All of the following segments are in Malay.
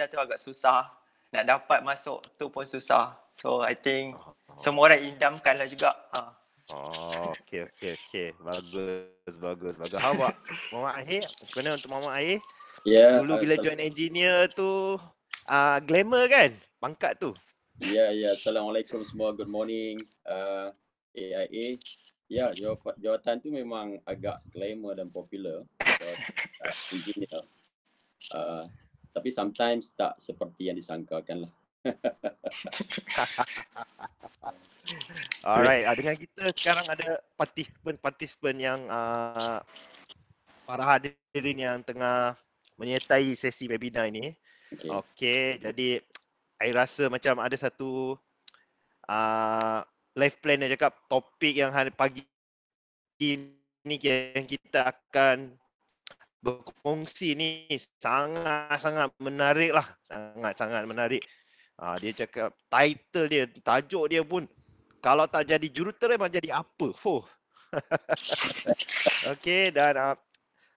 Malaysia tu agak susah nak dapat masuk tu pun susah. So I think oh, oh. semua orang indamkan lah juga. Uh. Oh, okay, okay, okay. Bagus, bagus, bagus. How about Mama Akhir? Kena untuk Mama Akhir? Ya. Yeah, Dulu bila join engineer tu, uh, glamour kan? Pangkat tu. Ya, yeah, ya. Yeah. Assalamualaikum semua. Good morning. Uh, ah, AIA. Ya, yeah, jawatan tu memang agak glamour dan popular. So, uh, engineer. Uh, tapi sometimes tak seperti yang disangkakan lah. Alright, uh, dengan kita sekarang ada participant-participant yang uh, para hadirin yang tengah menyertai sesi webinar ini. Okay, okay jadi saya rasa macam ada satu uh, life plan yang cakap topik yang hari pagi ini yang kita akan berkongsi ni sangat-sangat menarik lah. Sangat-sangat menarik. Uh, dia cakap title dia, tajuk dia pun kalau tak jadi jurutera memang jadi apa. Fuh. okay dan uh,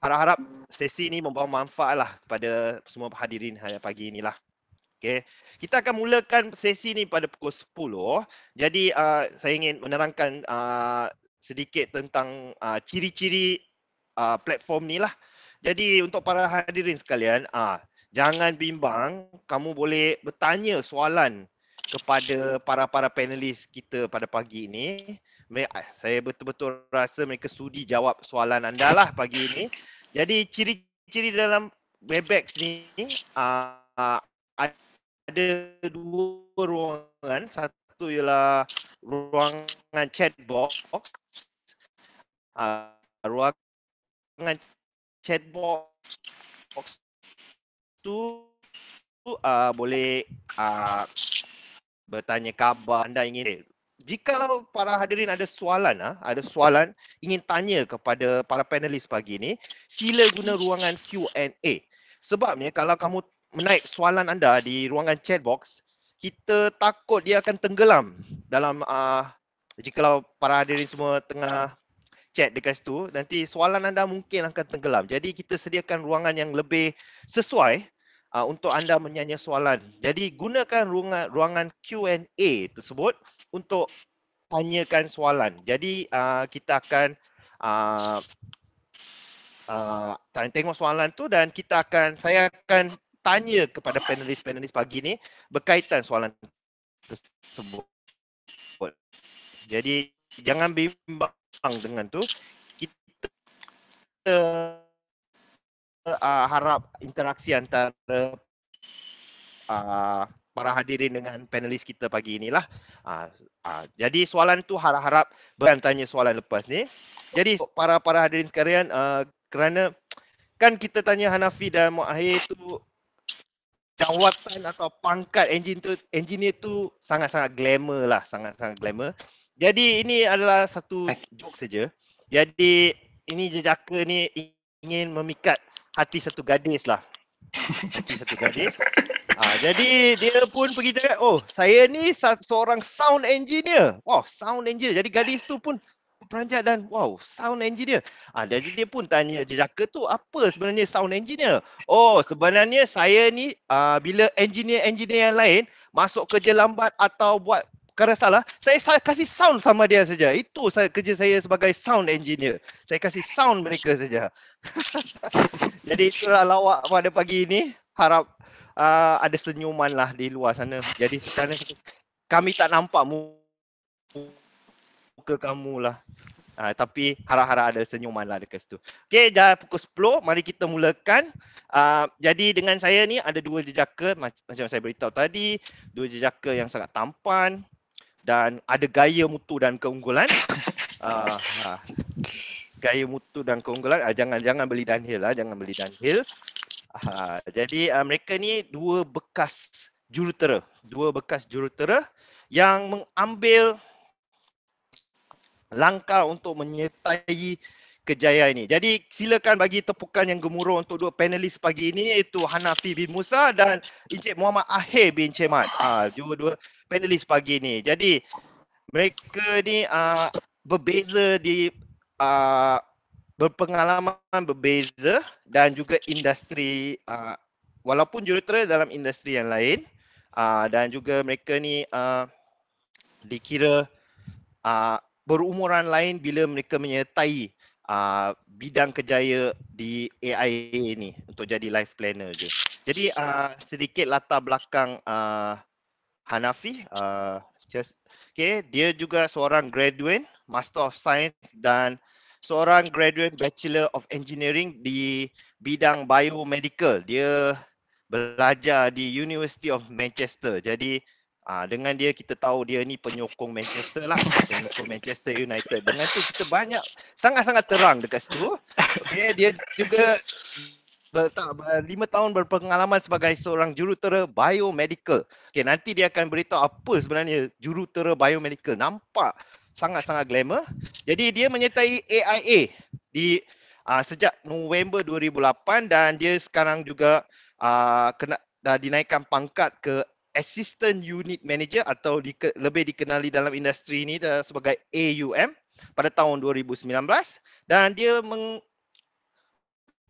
harap-harap sesi ni membawa manfaat lah kepada semua hadirin hari pagi lah. Okay. Kita akan mulakan sesi ni pada pukul 10. Jadi uh, saya ingin menerangkan uh, sedikit tentang uh, ciri-ciri uh, platform ni lah. Jadi untuk para hadirin sekalian, ah jangan bimbang, kamu boleh bertanya soalan kepada para-para panelis kita pada pagi ini. Ah, saya betul-betul rasa mereka sudi jawab soalan anda lah pagi ini. Jadi ciri-ciri dalam Webex ni uh, ada dua ruangan. Satu ialah ruangan chat box. Uh, ruangan chat box tu uh, boleh uh, bertanya khabar anda ingin Jika eh, Jikalau para hadirin ada soalan ah, ada soalan ingin tanya kepada para panelis pagi ini, sila guna ruangan Q&A. Sebabnya kalau kamu menaik soalan anda di ruangan chat box, kita takut dia akan tenggelam dalam ah uh, jikalau para hadirin semua tengah chat dekat situ nanti soalan anda mungkin akan tenggelam jadi kita sediakan ruangan yang lebih sesuai uh, untuk anda menyanyi soalan jadi gunakan ruangan ruangan Q&A tersebut untuk tanyakan soalan jadi uh, kita akan uh, uh, tengok soalan tu dan kita akan saya akan tanya kepada panelis-panelis pagi ni berkaitan soalan tersebut jadi jangan bimbang bimbang dengan tu kita uh, harap interaksi antara uh, para hadirin dengan panelis kita pagi inilah. Uh, uh, jadi soalan tu harap-harap bukan tanya soalan lepas ni. Jadi para-para hadirin sekalian uh, kerana kan kita tanya Hanafi dan Muahir tu jawatan atau pangkat engineer tu engineer tu sangat-sangat glamour lah, sangat-sangat glamour. Jadi ini adalah satu joke saja. Jadi ini jejaka ni ingin memikat hati satu gadis lah. Hati satu gadis. Ha, jadi dia pun pergi cakap, oh saya ni seorang sound engineer. Wow, sound engineer. Jadi gadis tu pun peranjat dan wow, sound engineer. Ha, jadi dia pun tanya jejaka tu apa sebenarnya sound engineer. Oh sebenarnya saya ni uh, bila engineer-engineer yang lain masuk kerja lambat atau buat bukan salah saya kasih sound sama dia saja itu saya kerja saya sebagai sound engineer saya kasih sound mereka saja jadi itulah lawak pada pagi ini harap uh, ada senyuman lah di luar sana jadi sekarang kami tak nampak muka kamu lah uh, tapi harap-harap ada senyuman lah dekat situ Okay dah pukul 10 mari kita mulakan uh, Jadi dengan saya ni ada dua jejaka macam, macam saya beritahu tadi Dua jejaka yang sangat tampan dan ada gaya mutu dan keunggulan. Uh, gaya mutu dan keunggulan. Uh, jangan jangan beli Dunhill lah, uh, jangan beli Dunhill. Uh, jadi uh, mereka ni dua bekas jurutera, dua bekas jurutera yang mengambil langkah untuk menyertai kejayaan ini. Jadi silakan bagi tepukan yang gemuruh untuk dua panelis pagi ini iaitu Hanafi bin Musa dan Encik Muhammad Ahir bin Cemat. Ah ha, dua dua panelis pagi ini. Jadi mereka ni uh, berbeza di uh, berpengalaman berbeza dan juga industri uh, walaupun jurutera dalam industri yang lain uh, dan juga mereka ni uh, dikira uh, berumuran lain bila mereka menyertai uh, bidang kejaya di AIA ini untuk jadi life planner je. Jadi uh, sedikit latar belakang uh, Hanafi. Uh, just, okay, dia juga seorang graduate, Master of Science dan seorang graduate Bachelor of Engineering di bidang biomedical. Dia belajar di University of Manchester. Jadi Uh, dengan dia kita tahu dia ni penyokong Manchester lah penyokong Manchester United dengan tu kita banyak sangat-sangat terang dekat situ okay, dia juga tak, lima tahun berpengalaman sebagai seorang jurutera biomedical okay, nanti dia akan beritahu apa sebenarnya jurutera biomedical nampak sangat-sangat glamour jadi dia menyertai AIA di uh, sejak November 2008 dan dia sekarang juga uh, kena dah dinaikkan pangkat ke Assistant Unit Manager atau di, lebih dikenali dalam industri ini sebagai AUM pada tahun 2019 dan dia meng,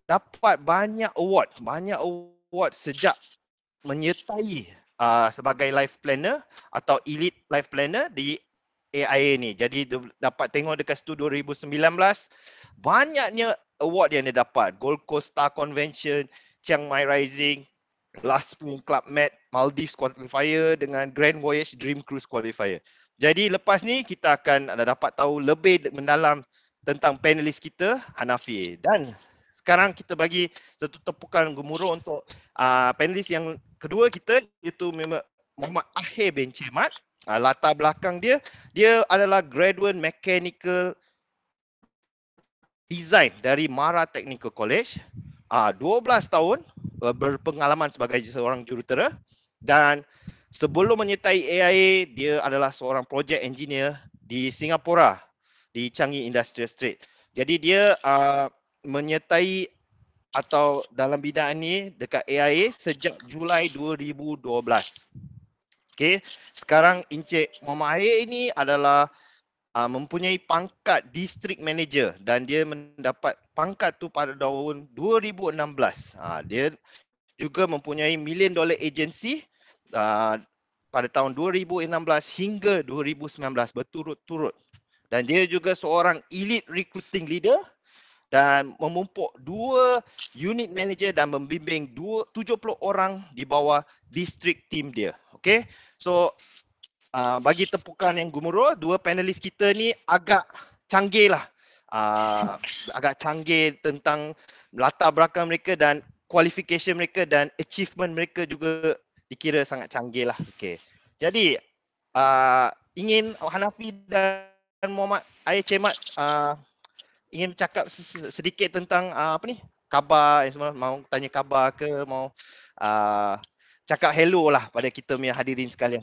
dapat banyak award, banyak award sejak menyertai uh, sebagai life planner atau elite life planner di AIA ni. Jadi dapat tengok dekat situ 2019 banyaknya award yang dia dapat. Gold Coast Star Convention, Chiang Mai Rising, Last Spoon Club Med, Maldives Qualifier dengan Grand Voyage Dream Cruise Qualifier. Jadi lepas ni kita akan anda dapat tahu lebih mendalam tentang panelis kita Hanafi. Dan sekarang kita bagi satu tepukan gemuruh untuk uh, ah, panelis yang kedua kita iaitu Muhammad Ahir bin Cemat. Uh, ah, latar belakang dia, dia adalah graduate mechanical design dari Mara Technical College. 12 ah, tahun eh, berpengalaman sebagai seorang jurutera dan sebelum menyertai AIA dia adalah seorang project engineer di Singapura di Changi Industrial Street. Jadi dia uh, menyertai atau dalam bidang ini dekat AIA sejak Julai 2012. Okey, sekarang Encik Muhammad Ahir ini adalah uh, mempunyai pangkat district manager dan dia mendapat pangkat tu pada tahun 2016. Uh, ha, dia juga mempunyai million dollar agency uh, pada tahun 2016 hingga 2019 berturut-turut. Dan dia juga seorang elite recruiting leader dan memumpuk dua unit manager dan membimbing dua, 70 orang di bawah district team dia. Okay. So uh, bagi tepukan yang gemuruh dua panelis kita ni agak canggih lah uh, agak canggih tentang latar belakang mereka dan kualifikasi mereka dan achievement mereka juga dikira sangat canggih lah okay. jadi uh, ingin Hanafi dan Muhammad Ayah Cemat uh, ingin cakap sedikit tentang uh, apa ni khabar yang mau tanya khabar ke mau uh, cakap hello lah pada kita punya hadirin sekalian.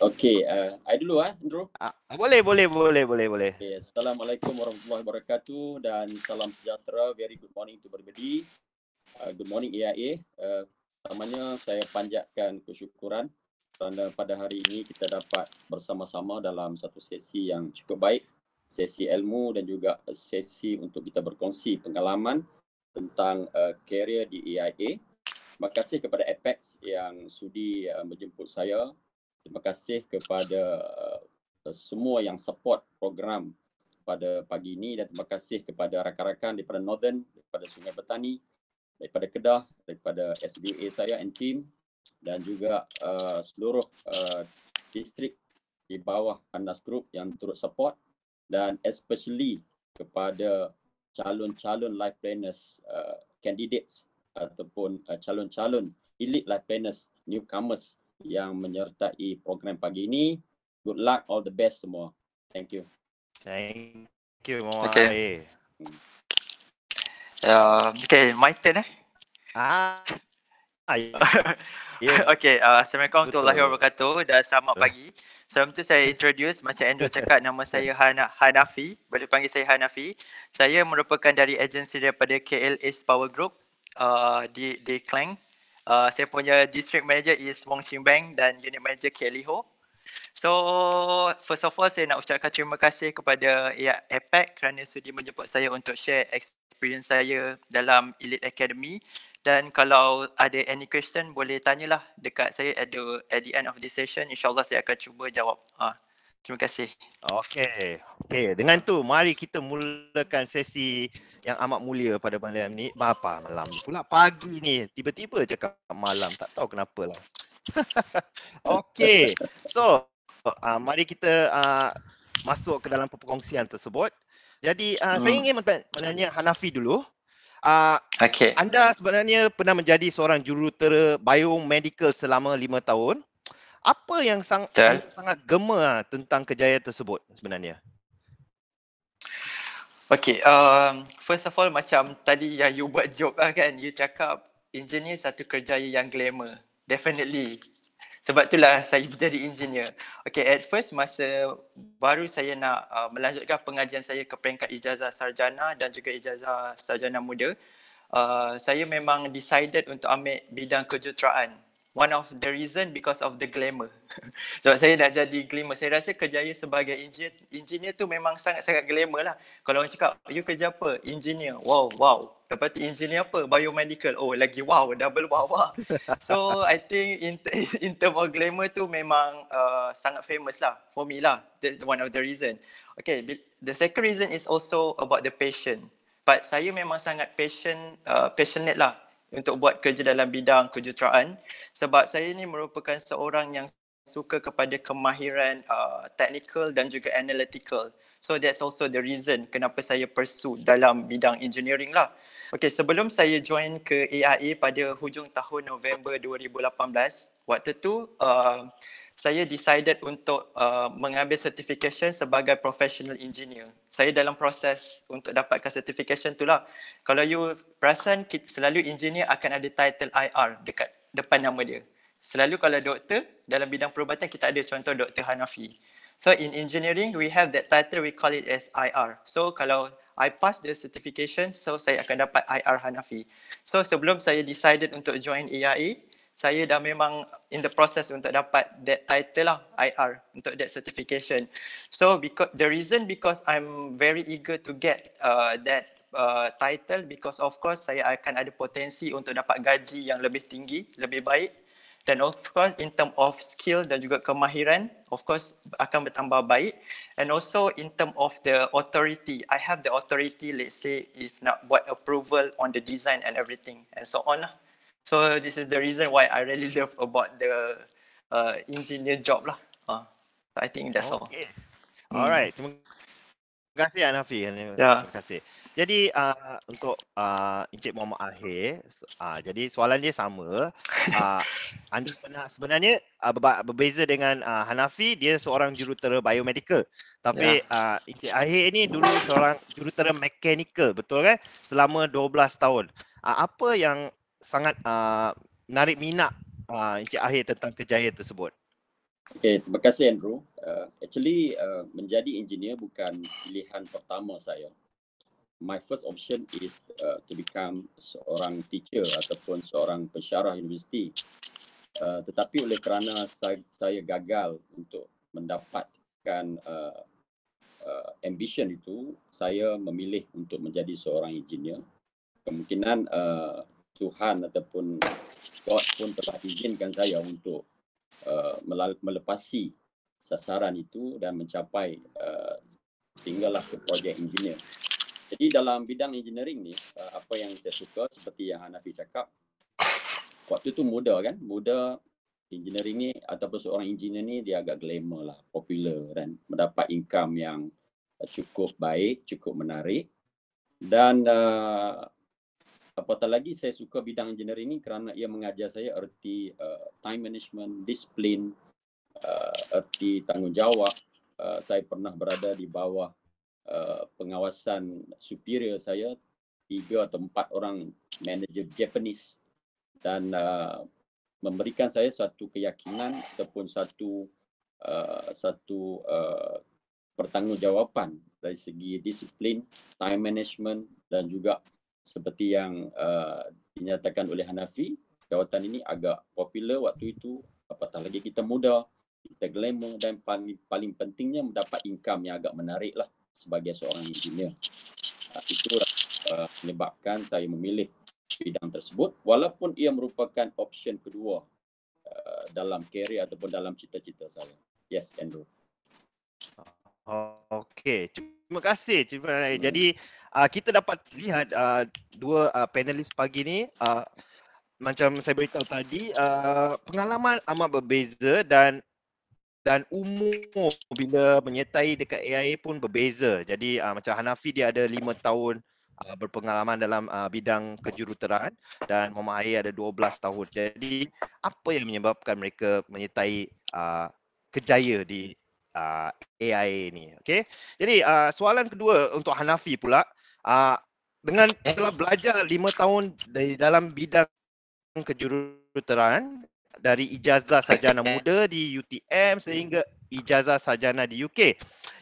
Okey, uh, I dulu eh, ah, uh, Andrew. Uh, boleh, boleh, boleh, boleh, boleh. Okay. Assalamualaikum warahmatullahi wabarakatuh dan salam sejahtera. Very good morning to everybody. Uh, good morning AIA. Uh, eh, pertamanya saya panjatkan kesyukuran kerana pada hari ini kita dapat bersama-sama dalam satu sesi yang cukup baik. Sesi ilmu dan juga sesi untuk kita berkongsi pengalaman tentang uh, career di AIA. Terima kasih kepada Apex yang sudi menjemput saya terima kasih kepada eh, semua yang support program pada pagi ini dan terima kasih kepada rakan-rakan daripada Northern, daripada Sungai Petani, daripada Kedah, daripada SBA saya and team dan juga uh, seluruh uh, distrik di bawah Pandas Group yang turut support dan especially kepada calon-calon life planners, uh, candidates ataupun uh, calon-calon elite life planners newcomers yang menyertai program pagi ini. Good luck, all the best semua. Thank you. Thank you, Mama. Okay. uh, okay, my turn eh. Ah. Ayo. Yeah. okay, uh, Assalamualaikum warahmatullahi wabarakatuh dan selamat pagi. Sebelum tu saya introduce macam Andrew cakap nama saya Hana, Hanafi, boleh panggil saya Hanafi. Saya merupakan dari agensi daripada KLS Power Group uh, di, di Klang, Uh, saya punya district manager is Wong Sing Bang dan unit manager Kelly Ho. So first of all saya nak ucapkan terima kasih kepada AI APEC kerana sudi menjemput saya untuk share experience saya dalam Elite Academy dan kalau ada any question boleh tanyalah dekat saya at the, at the end of the session insyaallah saya akan cuba jawab. Ha. Terima kasih. Okay. okay. Dengan tu mari kita mulakan sesi yang amat mulia pada malam ni bapa malam pula pagi ni tiba-tiba cakap malam tak tahu kenapa lah Okay, so uh, mari kita uh, masuk ke dalam perkongsian tersebut jadi uh, hmm. saya ingin menanya Hanafi dulu uh, okey anda sebenarnya pernah menjadi seorang jurutera biomedical selama lima tahun apa yang sang- sangat gemar tentang kejayaan tersebut sebenarnya Okay, uh, first of all macam tadi yang you buat joke lah kan, you cakap engineer satu kerja yang glamour. Definitely. Sebab itulah saya menjadi engineer. Okay, at first masa baru saya nak uh, melanjutkan pengajian saya ke peringkat ijazah sarjana dan juga ijazah sarjana muda, uh, saya memang decided untuk ambil bidang kejuruteraan one of the reason because of the glamour. Sebab so, saya dah jadi glamour. Saya rasa kerjaya sebagai engineer, engineer tu memang sangat-sangat glamour lah. Kalau orang cakap, you kerja apa? Engineer. Wow, wow. Lepas engineer apa? Biomedical. Oh, lagi wow. Double wow. wow. So, I think in, in term of glamour tu memang uh, sangat famous lah. For me lah. That's one of the reason. Okay, the second reason is also about the patient. But saya memang sangat patient uh, passionate lah untuk buat kerja dalam bidang kejuruteraan sebab saya ini merupakan seorang yang suka kepada kemahiran uh, technical dan juga analytical. So that's also the reason kenapa saya pursue dalam bidang engineering lah. Okay, sebelum saya join ke AIA pada hujung tahun November 2018, waktu tu uh, saya decided untuk uh, mengambil sertifikasi sebagai professional engineer. Saya dalam proses untuk dapatkan certification tu lah. Kalau you perasan, selalu engineer akan ada title IR dekat depan nama dia. Selalu kalau doktor, dalam bidang perubatan kita ada contoh Dr. Hanafi. So in engineering, we have that title, we call it as IR. So kalau I pass the certification, so saya akan dapat IR Hanafi. So sebelum saya decided untuk join AIA, saya dah memang in the process untuk dapat that title lah IR untuk that certification. So because the reason because I'm very eager to get uh, that uh, title because of course saya akan ada potensi untuk dapat gaji yang lebih tinggi, lebih baik dan of course in term of skill dan juga kemahiran of course akan bertambah baik and also in term of the authority I have the authority let's say if nak buat approval on the design and everything and so on lah. So this is the reason why I really love about the uh, engineer job lah. Uh, I think that's okay. all. Okay. Hmm. Alright. Terima kasih Anafi. Yeah. Terima kasih. Jadi uh, untuk uh, Encik Muhammad Akhir, uh, jadi soalan dia sama. Uh, anda pernah, sebenarnya uh, berbeza dengan uh, Hanafi, dia seorang jurutera biomedical. Tapi ya. uh, Encik Akhir ini dulu seorang jurutera mekanikal, betul kan? Selama 12 tahun. Uh, apa yang sangat uh, narik minat uh, Encik Ahir tentang kejayaan tersebut? Okay, terima kasih Andrew. Uh, actually, uh, menjadi engineer bukan pilihan pertama saya. My first option is uh, to become seorang teacher ataupun seorang pensyarah universiti. Uh, tetapi oleh kerana saya, saya gagal untuk mendapatkan uh, uh, ambition itu, saya memilih untuk menjadi seorang engineer. Kemungkinan uh, Tuhan ataupun God pun telah izinkan saya untuk uh, melepasi sasaran itu dan mencapai uh, sehinggalah ke projek engineer. Jadi dalam bidang engineering ni, uh, apa yang saya suka seperti yang Hanafi cakap, waktu tu muda kan, muda engineering ni ataupun seorang engineer ni dia agak glamour lah, popular dan mendapat income yang uh, cukup baik, cukup menarik dan uh, apatah lagi saya suka bidang engineering ni kerana ia mengajar saya erti uh, time management, disiplin, uh, eh, erti tanggungjawab. Uh, saya pernah berada di bawah uh, pengawasan superior saya tiga atau empat orang manager Japanese dan uh, memberikan saya satu keyakinan ataupun satu uh, satu uh, pertanggungjawaban dari segi disiplin, time management dan juga seperti yang uh, dinyatakan oleh Hanafi, jawatan ini agak popular waktu itu. Apatah lagi kita muda, kita glamour dan paling, paling pentingnya mendapat income yang agak menarik lah sebagai seorang engineer. Uh, itu uh, menyebabkan saya memilih bidang tersebut walaupun ia merupakan option kedua uh, dalam career ataupun dalam cita-cita saya. Yes, Andrew. Okey, terima kasih. Cuma, hmm. Jadi, uh, kita dapat lihat uh, dua uh, ah, panelis pagi ni uh, macam saya beritahu tadi uh, pengalaman amat berbeza dan dan umur bila menyertai dekat AIA pun berbeza. Jadi uh, macam Hanafi dia ada lima tahun uh, berpengalaman dalam uh, bidang kejuruteraan dan Muhammad Ayah ada dua belas tahun. Jadi apa yang menyebabkan mereka menyertai uh, kejaya di uh, AIA ni? Okay. Jadi uh, soalan kedua untuk Hanafi pula uh, dengan eh? telah belajar lima tahun dari dalam bidang kejuruteraan dari ijazah sarjana muda di UTM sehingga ijazah sarjana di UK.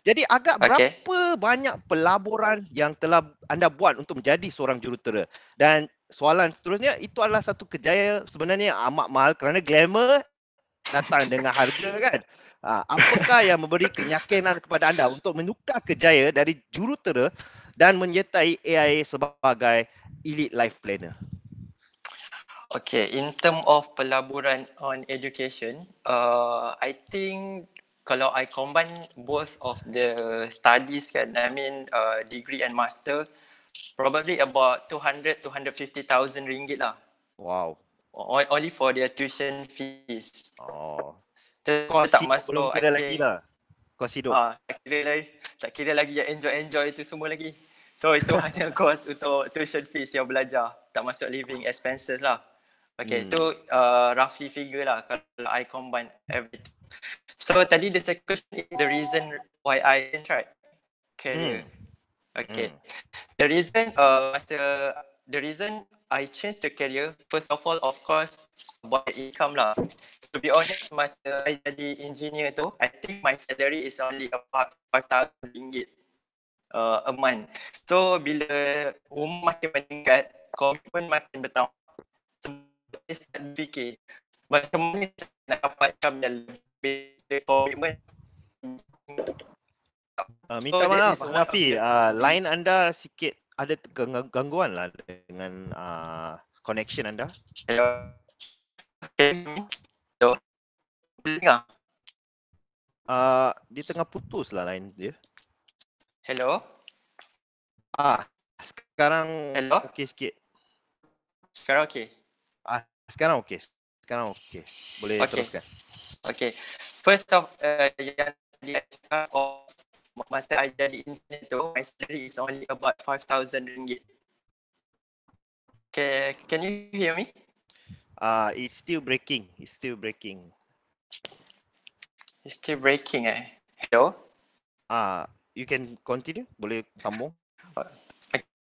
Jadi agak berapa banyak pelaburan yang telah anda buat untuk menjadi seorang jurutera? Dan soalan seterusnya itu adalah satu kejayaan sebenarnya yang amat mahal kerana glamour datang dengan harga kan. Ah, apakah yang memberi kenyakinan kepada anda untuk menukar kejayaan dari jurutera dan menyertai AIA sebagai elite life planner. Okay, in term of pelaburan on education, uh, I think kalau I combine both of the studies kan, I mean uh, degree and master, probably about 200-250,000 ringgit lah. Wow. only for their tuition fees. Oh. Kau tak masuk. Belum kira lagi lah. Kau sidok. Ah, tak kira lagi. Tak kira lagi yang enjoy-enjoy itu semua lagi. So itu hanya kos untuk tuition fees yang belajar tak masuk living expenses lah. Okay, itu hmm. uh, roughly figure lah kalau I combine everything. So tadi the second question is the reason why I tried career. Hmm. Okay, hmm. the reason uh, masa the reason I change the career first of all of course buat income lah. To be honest, masa I jadi engineer tu, I think my salary is only about five thousand ringgit uh, a month. So bila rumah makin meningkat, komitmen makin bertambah. Sebab saya start fikir macam mana saya nak dapat yang lebih komitmen. Uh, minta so, maaf, Rafi. Uh, line anda sikit ada gangguan lah dengan uh, connection anda. Hello. Okay. Hello. Uh, dia tengah putus lah line dia. Hello. Ah, sekarang hello. Okey sikit. Sekarang okey. Ah, sekarang okey. Sekarang okey. Boleh okay. teruskan. Okey. First of uh, yang dia cakap of masa I jadi internet tu, my salary is only about 5,000 ringgit. Okay, can you hear me? Ah, uh, it's still breaking. It's still breaking. It's still breaking eh. Hello? Ah, uh, you can continue. Boleh sambung.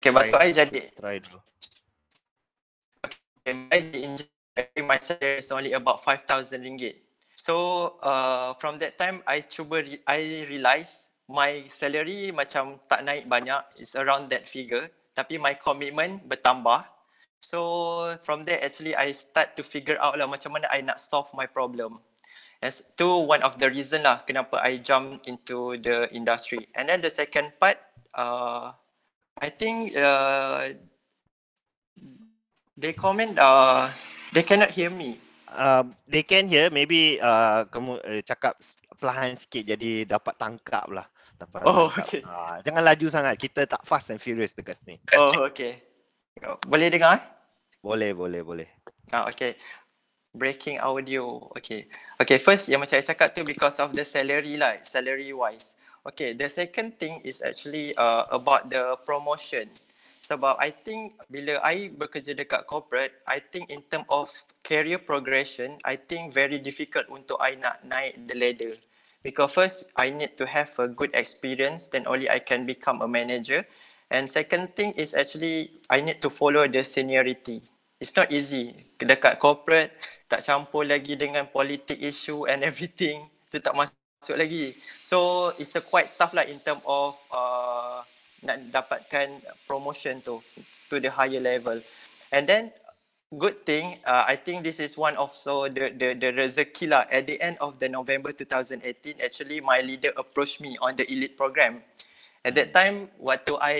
Okay, but try, jadi. Try dulu. Okay, my salary is only about 5,000 ringgit. So, uh, from that time, I cuba, I realize my salary macam tak naik banyak. It's around that figure. Tapi my commitment bertambah. So, from there, actually, I start to figure out lah macam mana I nak solve my problem. As to one of the reason lah kenapa I jump into the industry. And then the second part, uh, I think uh, they comment, uh, they cannot hear me. Um, they can hear, maybe uh, kamu uh, cakap perlahan sikit jadi dapat tangkap lah. Dapat oh, tangkap. okay. Uh, jangan laju sangat, kita tak fast and furious dekat sini. Oh, okay. Boleh dengar? Eh? Boleh, boleh, boleh. Ah, okay breaking audio. Okay. Okay, first yang macam saya cakap tu because of the salary lah, salary wise. Okay, the second thing is actually uh, about the promotion. Sebab I think bila I bekerja dekat corporate, I think in term of career progression, I think very difficult untuk I nak naik the ladder. Because first, I need to have a good experience, then only I can become a manager. And second thing is actually I need to follow the seniority. It's not easy. Dekat corporate, tak campur lagi dengan politik isu and everything tu tak masuk lagi so it's a quite tough lah in term of uh, nak dapatkan promotion tu to the higher level and then good thing uh, i think this is one of so the the the rezeki lah at the end of the november 2018 actually my leader approached me on the elite program at that time waktu i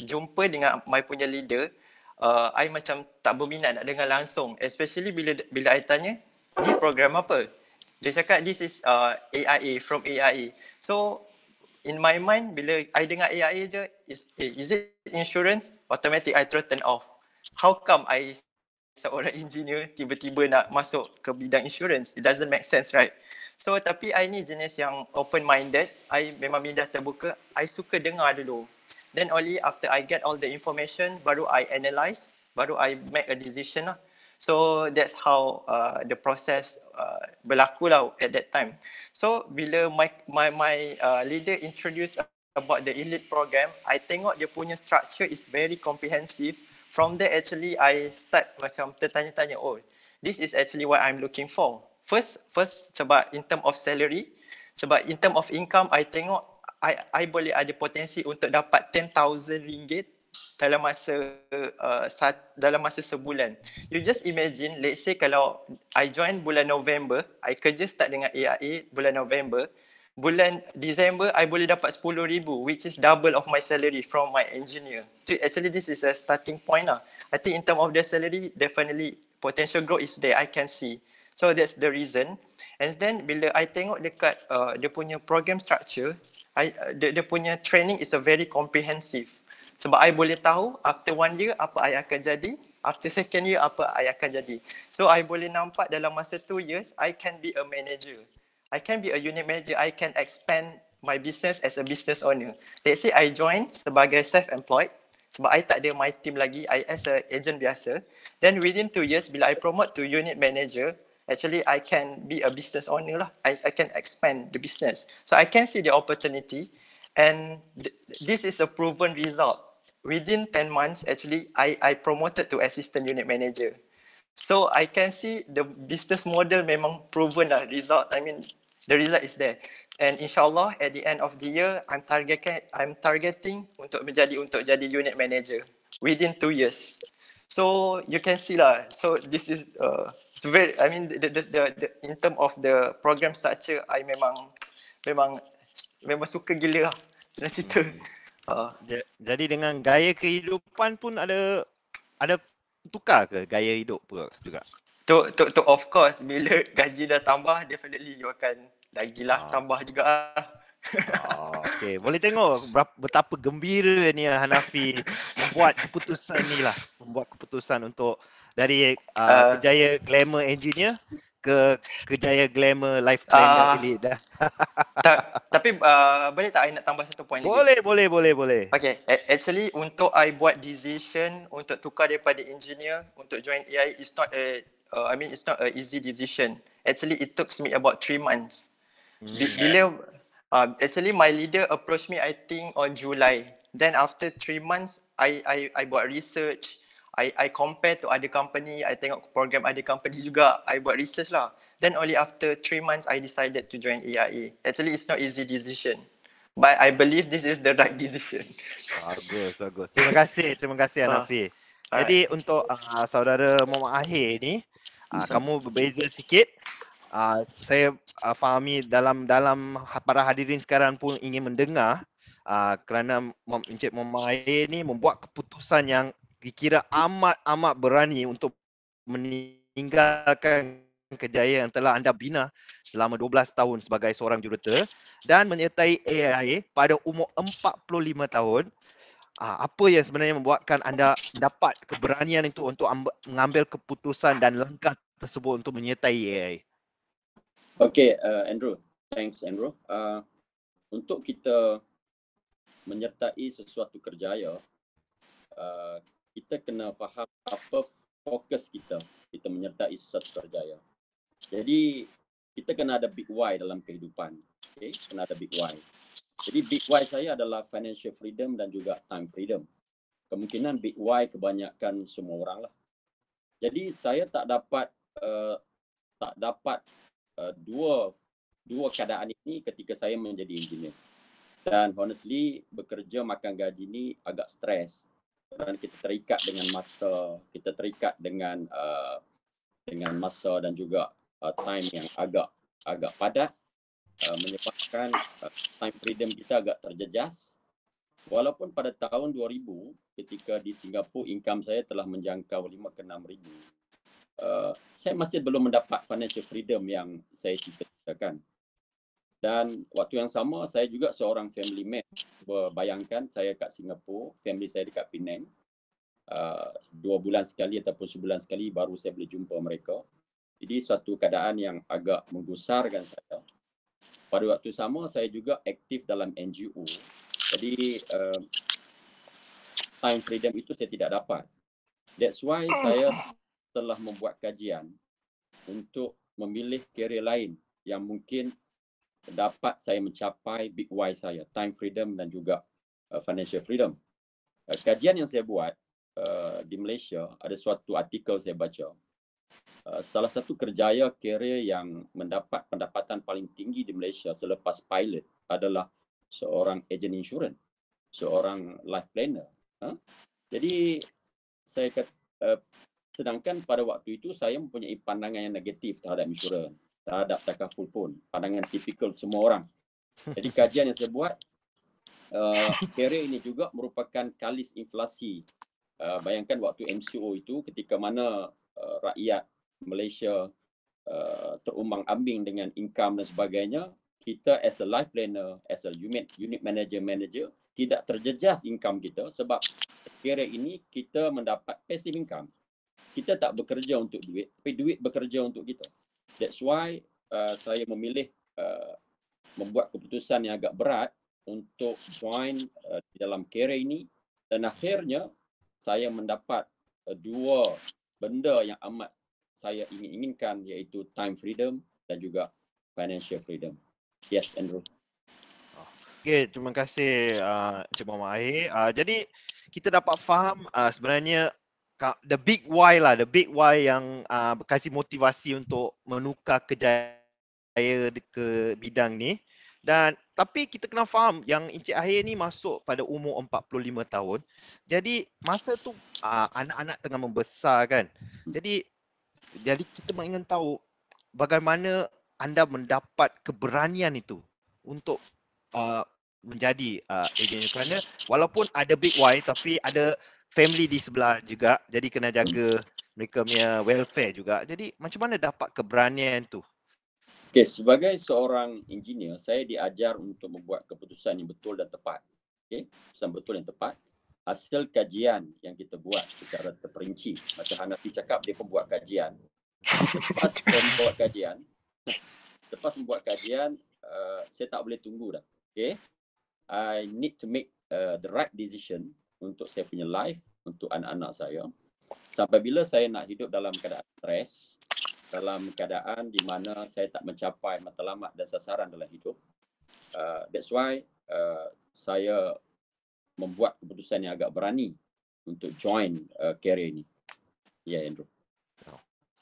jumpa dengan my punya leader uh, I macam tak berminat nak dengar langsung especially bila bila I tanya ni program apa dia cakap this is uh, AIA from AIA so in my mind bila I dengar AIA je is eh, is it insurance automatic I throw turn off how come I seorang engineer tiba-tiba nak masuk ke bidang insurance it doesn't make sense right so tapi I ni jenis yang open minded I memang minda terbuka I suka dengar dulu Then only after I get all the information, baru I analyse, baru I make a decision lah. So that's how uh, the process uh, berlaku lah at that time. So bila my my my uh, leader introduce about the elite program, I tengok dia punya structure is very comprehensive. From there actually I start macam tertanya-tanya, oh this is actually what I'm looking for. First first sebab in term of salary, sebab in term of income I tengok I, I boleh ada potensi untuk dapat 10,000 ringgit dalam masa uh, sat, dalam masa sebulan. You just imagine, let's say kalau I join bulan November, I kerja start dengan AIA bulan November, bulan Disember I boleh dapat 10,000 which is double of my salary from my engineer. So actually this is a starting point lah. I think in term of the salary, definitely potential growth is there, I can see. So that's the reason. And then bila I tengok dekat uh, dia punya program structure, I, uh, dia, dia punya training is a very comprehensive. Sebab I boleh tahu after one year apa I akan jadi, after second year apa I akan jadi. So I boleh nampak dalam masa two years, I can be a manager. I can be a unit manager, I can expand my business as a business owner. Let's say I join sebagai self-employed, sebab I tak ada my team lagi, I as a agent biasa. Then within two years, bila I promote to unit manager, actually I can be a business owner lah. I, I can expand the business. So I can see the opportunity and th- this is a proven result. Within 10 months, actually, I, I promoted to assistant unit manager. So I can see the business model memang proven lah result. I mean, the result is there. And insyaAllah, at the end of the year, I'm, target, I'm targeting untuk menjadi untuk jadi unit manager within two years. So you can see lah. So this is uh, it's very i mean the the, the, the in term of the program structure i memang memang memang suka gila lah senang cerita hmm. uh. jadi dengan gaya kehidupan pun ada ada tukar ke gaya hidup pun juga to to to of course bila gaji dah tambah definitely you akan lagilah ha. Ah. tambah juga lah. ah Oh, okay. Boleh tengok berapa, betapa gembira ni Hanafi membuat keputusan ni lah. Membuat keputusan untuk dari uh, uh, kejaya glamour engineer ke kejaya glamour life ah. planner uh, dah. ta- tapi uh, boleh tak I nak tambah satu point lagi? Boleh, boleh, boleh, boleh. Okay, actually untuk I buat decision untuk tukar daripada engineer untuk join AI is not a uh, I mean it's not a easy decision. Actually it took me about 3 months. Hmm. B- Bila uh, actually my leader approach me I think on July. Then after 3 months I I I buat research, I I compare to other company, I tengok program other company juga, I buat research lah. Then only after three months, I decided to join AIA. Actually, it's not easy decision. But I believe this is the right decision. Bagus, bagus. Terima kasih, terima kasih ah. Anafi. Uh, Jadi right. untuk uh, saudara Muhammad Akhir ni, uh, kamu berbeza sikit. Uh, saya uh, fahami dalam dalam ha-, para hadirin sekarang pun ingin mendengar uh, kerana Encik Muhammad Akhir ni membuat keputusan yang dikira amat amat berani untuk meninggalkan kejayaan yang telah anda bina selama 12 tahun sebagai seorang jurata dan menyertai AIA pada umur 45 tahun ah, apa yang sebenarnya membuatkan anda dapat keberanian itu untuk mengambil keputusan dan langkah tersebut untuk menyertai AI? Okay uh, Andrew thanks Andrew uh, untuk kita menyertai sesuatu kerjaya uh, kita kena faham apa fokus kita kita menyertai sesuatu kerjaya. Jadi kita kena ada big why dalam kehidupan. Okay? Kena ada big why. Jadi big why saya adalah financial freedom dan juga time freedom. Kemungkinan big why kebanyakan semua orang lah. Jadi saya tak dapat uh, tak dapat uh, dua dua keadaan ini ketika saya menjadi engineer. Dan honestly bekerja makan gaji ni agak stres kerana kita terikat dengan masa, kita terikat dengan uh, dengan masa dan juga uh, time yang agak agak padat uh, menyebabkan uh, time freedom kita agak terjejas. Walaupun pada tahun 2000 ketika di Singapura income saya telah menjangkau 5 ke 6 ribu. Uh, saya masih belum mendapat financial freedom yang saya cita-citakan. Dan waktu yang sama saya juga seorang family man. Bayangkan saya kat Singapura, family saya dekat Penang. Uh, dua bulan sekali ataupun sebulan sekali baru saya boleh jumpa mereka. Jadi suatu keadaan yang agak menggusarkan saya. Pada waktu sama saya juga aktif dalam NGO. Jadi uh, time freedom itu saya tidak dapat. That's why saya telah membuat kajian untuk memilih kerja lain yang mungkin dapat saya mencapai big why saya, time freedom dan juga uh, financial freedom. Uh, kajian yang saya buat uh, di Malaysia, ada suatu artikel saya baca. Uh, salah satu kerjaya kerja yang mendapat pendapatan paling tinggi di Malaysia selepas pilot adalah seorang agent insurans, seorang life planner. Huh? Jadi, saya kata, uh, sedangkan pada waktu itu saya mempunyai pandangan yang negatif terhadap insurans terhadap takaful pun. Pandangan tipikal semua orang. Jadi kajian yang saya buat, kira uh, ini juga merupakan kalis inflasi. Uh, bayangkan waktu MCO itu ketika mana uh, rakyat Malaysia uh, terumbang ambing dengan income dan sebagainya, kita as a life planner, as a unit, unit manager manager tidak terjejas income kita sebab kira ini kita mendapat passive income. Kita tak bekerja untuk duit, tapi duit bekerja untuk kita. That's why uh, saya memilih uh, membuat keputusan yang agak berat untuk join uh, dalam kerja ini dan akhirnya saya mendapat uh, dua benda yang amat saya ingin inginkan iaitu time freedom dan juga financial freedom. Yes, Andrew. Okay, terima kasih uh, Cik Muhammad Ahir. Uh, jadi kita dapat faham uh, sebenarnya the big why lah, the big why yang uh, kasih motivasi untuk menukar kerjaya ke bidang ni. Dan tapi kita kena faham yang Encik Ahir ni masuk pada umur 45 tahun. Jadi masa tu uh, anak-anak tengah membesar kan. Jadi jadi kita ingin tahu bagaimana anda mendapat keberanian itu untuk uh, menjadi uh, agent kerana walaupun ada big why tapi ada family di sebelah juga jadi kena jaga mereka punya welfare juga jadi macam mana dapat keberanian tu Okay, sebagai seorang engineer saya diajar untuk membuat keputusan yang betul dan tepat Okay, keputusan betul dan tepat hasil kajian yang kita buat secara terperinci macam Hanafi cakap dia pembuat kajian lepas membuat kajian lepas membuat kajian uh, saya tak boleh tunggu dah okay I need to make uh, the right decision untuk saya punya life, untuk anak-anak saya. Sampai bila saya nak hidup dalam keadaan stres, dalam keadaan di mana saya tak mencapai matlamat dan sasaran dalam hidup. Uh, that's why uh, saya membuat keputusan yang agak berani untuk join uh, career ini. Ya, yeah, Andrew.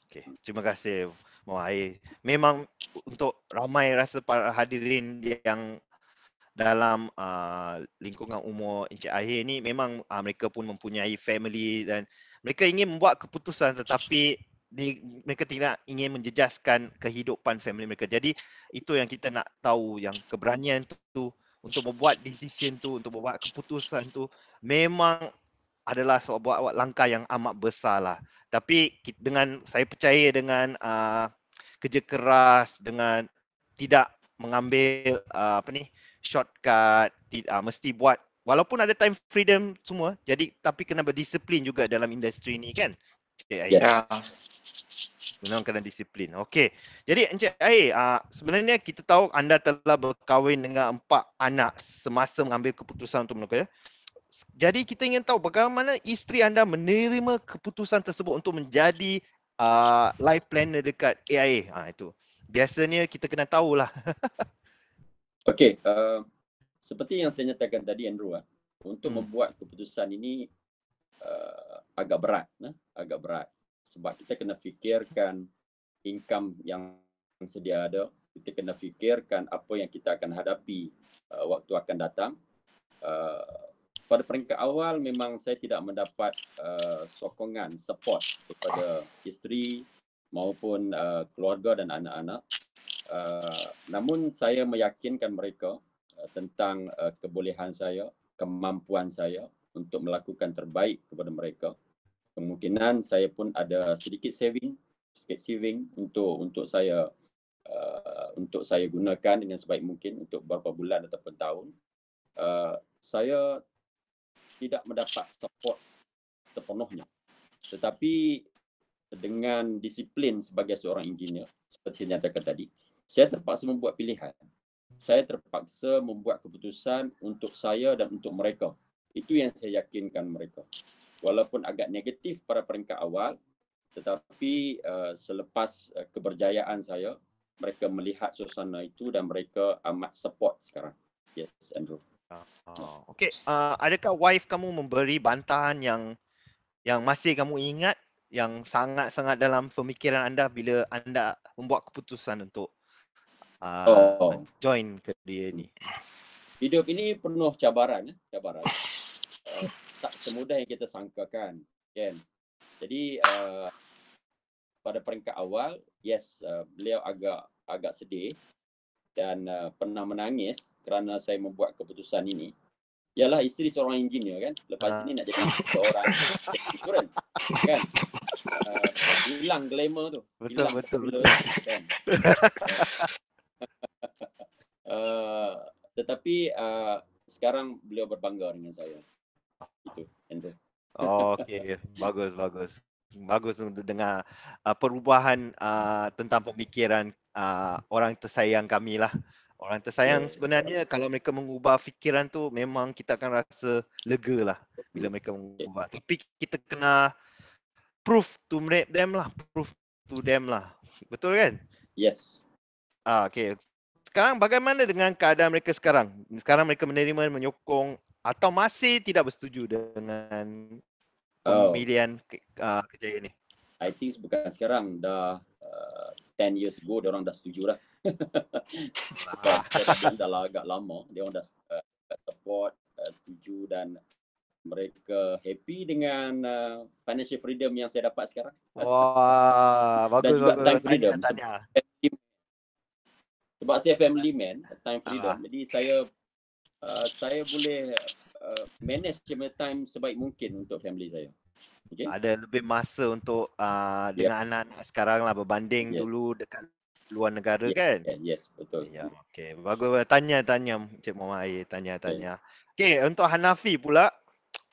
Okay. Terima kasih, Muhammad. Memang untuk ramai rasa para hadirin yang dalam uh, lingkungan umur Encik Ahir ni memang uh, mereka pun mempunyai family dan mereka ingin membuat keputusan tetapi di, mereka tidak ingin menjejaskan kehidupan family mereka. Jadi itu yang kita nak tahu yang keberanian tu, tu untuk membuat decision tu, untuk membuat keputusan tu memang adalah sebuah langkah yang amat besar lah. Tapi dengan saya percaya dengan uh, kerja keras dengan tidak mengambil uh, apa ni shortcut uh, mesti buat walaupun ada time freedom semua jadi tapi kena berdisiplin juga dalam industri ni kan Encik Ya. Memang kena disiplin. Okey. Jadi Encik Ai, uh, ah, sebenarnya kita tahu anda telah berkahwin dengan empat anak semasa mengambil keputusan untuk menikah. Ya. Jadi kita ingin tahu bagaimana isteri anda menerima keputusan tersebut untuk menjadi uh, life planner dekat AIA. Ha, itu. Biasanya kita kena tahulah. Okey, uh, seperti yang saya nyatakan tadi Andrew uh, untuk hmm. membuat keputusan ini uh, agak berat, uh, agak berat sebab kita kena fikirkan income yang sedia ada, kita kena fikirkan apa yang kita akan hadapi uh, waktu akan datang. Uh, pada peringkat awal memang saya tidak mendapat uh, sokongan, support daripada isteri maupun uh, keluarga dan anak-anak. Uh, namun saya meyakinkan mereka uh, tentang uh, kebolehan saya, kemampuan saya untuk melakukan terbaik kepada mereka. Kemungkinan saya pun ada sedikit saving, sedikit saving untuk untuk saya uh, untuk saya gunakan dengan sebaik mungkin untuk beberapa bulan ataupun tahun. Uh, saya tidak mendapat support sepenuhnya. Tetapi dengan disiplin sebagai seorang engineer seperti yang saya katakan tadi, saya terpaksa membuat pilihan. Saya terpaksa membuat keputusan untuk saya dan untuk mereka. Itu yang saya yakinkan mereka. Walaupun agak negatif pada peringkat awal, tetapi uh, selepas uh, keberjayaan saya, mereka melihat suasana itu dan mereka amat support sekarang. Yes, Andrew. Uh, ah, okay, uh, ah, adakah wife kamu memberi bantahan yang yang masih kamu ingat yang sangat-sangat dalam pemikiran anda bila anda membuat keputusan untuk Oh. uh, oh. join ke dia ni? Hidup ini penuh cabaran, eh? cabaran. Uh, tak semudah yang kita sangka kan? Jadi uh, pada peringkat awal, yes, uh, beliau agak agak sedih dan uh, pernah menangis kerana saya membuat keputusan ini. Ialah isteri seorang engineer kan. Lepas ha. ini nak jadi seorang insurans kan. Uh, hilang glamour tu. Betul, hilang betul, betul. Kan? uh, tetapi uh, sekarang beliau berbangga dengan saya. Itu, Andrew. Oh, okay, bagus, bagus. Bagus untuk dengar uh, perubahan uh, tentang pemikiran uh, orang tersayang kami lah. Orang tersayang yes. sebenarnya kalau mereka mengubah fikiran tu memang kita akan rasa lega lah bila mereka mengubah. Okay. Tapi kita kena proof to them lah, proof to them lah. Betul kan? Yes, Ah, okay. Sekarang bagaimana dengan keadaan mereka sekarang? Sekarang mereka menerima, menyokong atau masih tidak bersetuju dengan oh. pemilihan oh. uh, kerja ini? I think bukan sekarang. Dah uh, ah, 10 years ago, orang dah setuju lah. Sebab dah lah agak lama. Mereka dah uh, support, uh, setuju dan mereka happy dengan uh, financial freedom yang saya dapat sekarang. Wah, bagus. Dan juga bagus. time freedom. Tanya, tanya sebab saya family man time freedom uh-huh. jadi saya uh, saya boleh uh, manage cemerlang time sebaik mungkin untuk family saya okay? ada lebih masa untuk uh, dengan anak-anak sekarang lah berbanding yeah. dulu dekat luar negara yeah. kan yes betul ya yeah. okey bagus tanya-tanya cik mama ai tanya-tanya okey okay, untuk Hanafi pula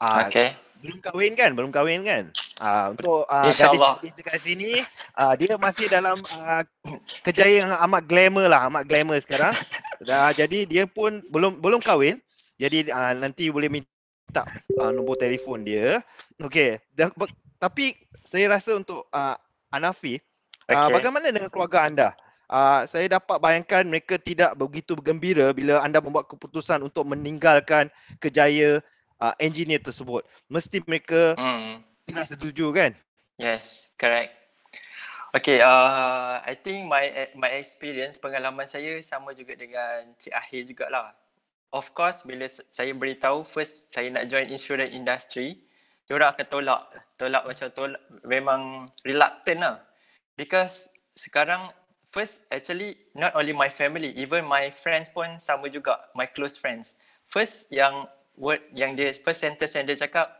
uh, okey belum kahwin kan? Belum kahwin kan? Ah uh, untuk uh, insyaallah dekat sini uh, dia masih dalam uh, ah, kejayaan yang amat glamour lah, amat glamour sekarang. Dah jadi dia pun belum belum kahwin. Jadi uh, nanti boleh minta uh, nombor telefon dia. Okey. Tapi saya rasa untuk uh, Anafi, okay. uh, bagaimana dengan keluarga anda? Uh, saya dapat bayangkan mereka tidak begitu bergembira bila anda membuat keputusan untuk meninggalkan kejayaan uh, engineer tersebut. Mesti mereka hmm. tidak setuju kan? Yes, correct. Okay, uh, I think my my experience, pengalaman saya sama juga dengan Cik juga lah. Of course, bila saya beritahu first saya nak join insurance industry, dia orang akan tolak. Tolak macam tolak, memang reluctant lah. Because sekarang first actually not only my family even my friends pun sama juga my close friends first yang word yang dia first sentence yang dia cakap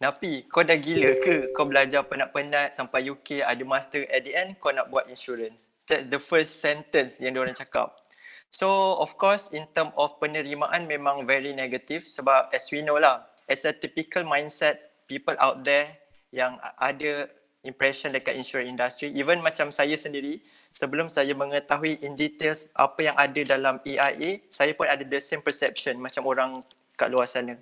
Napi, kau dah gila ke? Kau belajar penat-penat sampai UK ada master at the end, kau nak buat insurance. That's the first sentence yang diorang cakap. So, of course, in term of penerimaan memang very negative sebab as we know lah, as a typical mindset, people out there yang ada impression dekat insurance industry, even macam saya sendiri, sebelum saya mengetahui in details apa yang ada dalam EIA, saya pun ada the same perception macam orang kat luar sana.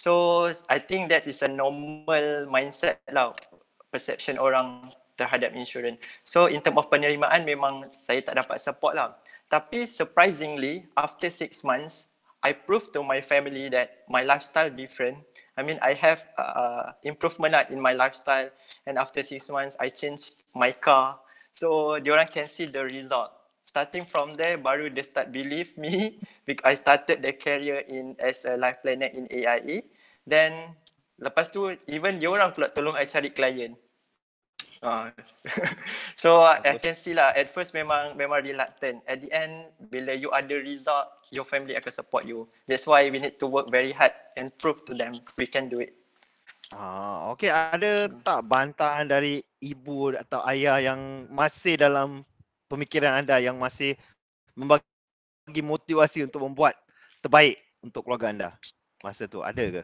So I think that is a normal mindset lah perception orang terhadap insurance. So in term of penerimaan memang saya tak dapat support lah. Tapi surprisingly after 6 months I proved to my family that my lifestyle different. I mean I have uh, improvement lah in my lifestyle and after 6 months I change my car. So diorang can see the result starting from there baru they start believe me because I started the career in as a life planner in AIA e. then lepas tu even dia orang pula tolong I cari client uh. so I can see lah at first memang memang reluctant at the end bila you ada result your family akan support you that's why we need to work very hard and prove to them we can do it Ah, okay, ada hmm. tak bantahan dari ibu atau ayah yang masih dalam pemikiran anda yang masih membagi motivasi untuk membuat terbaik untuk keluarga anda masa tu ada ke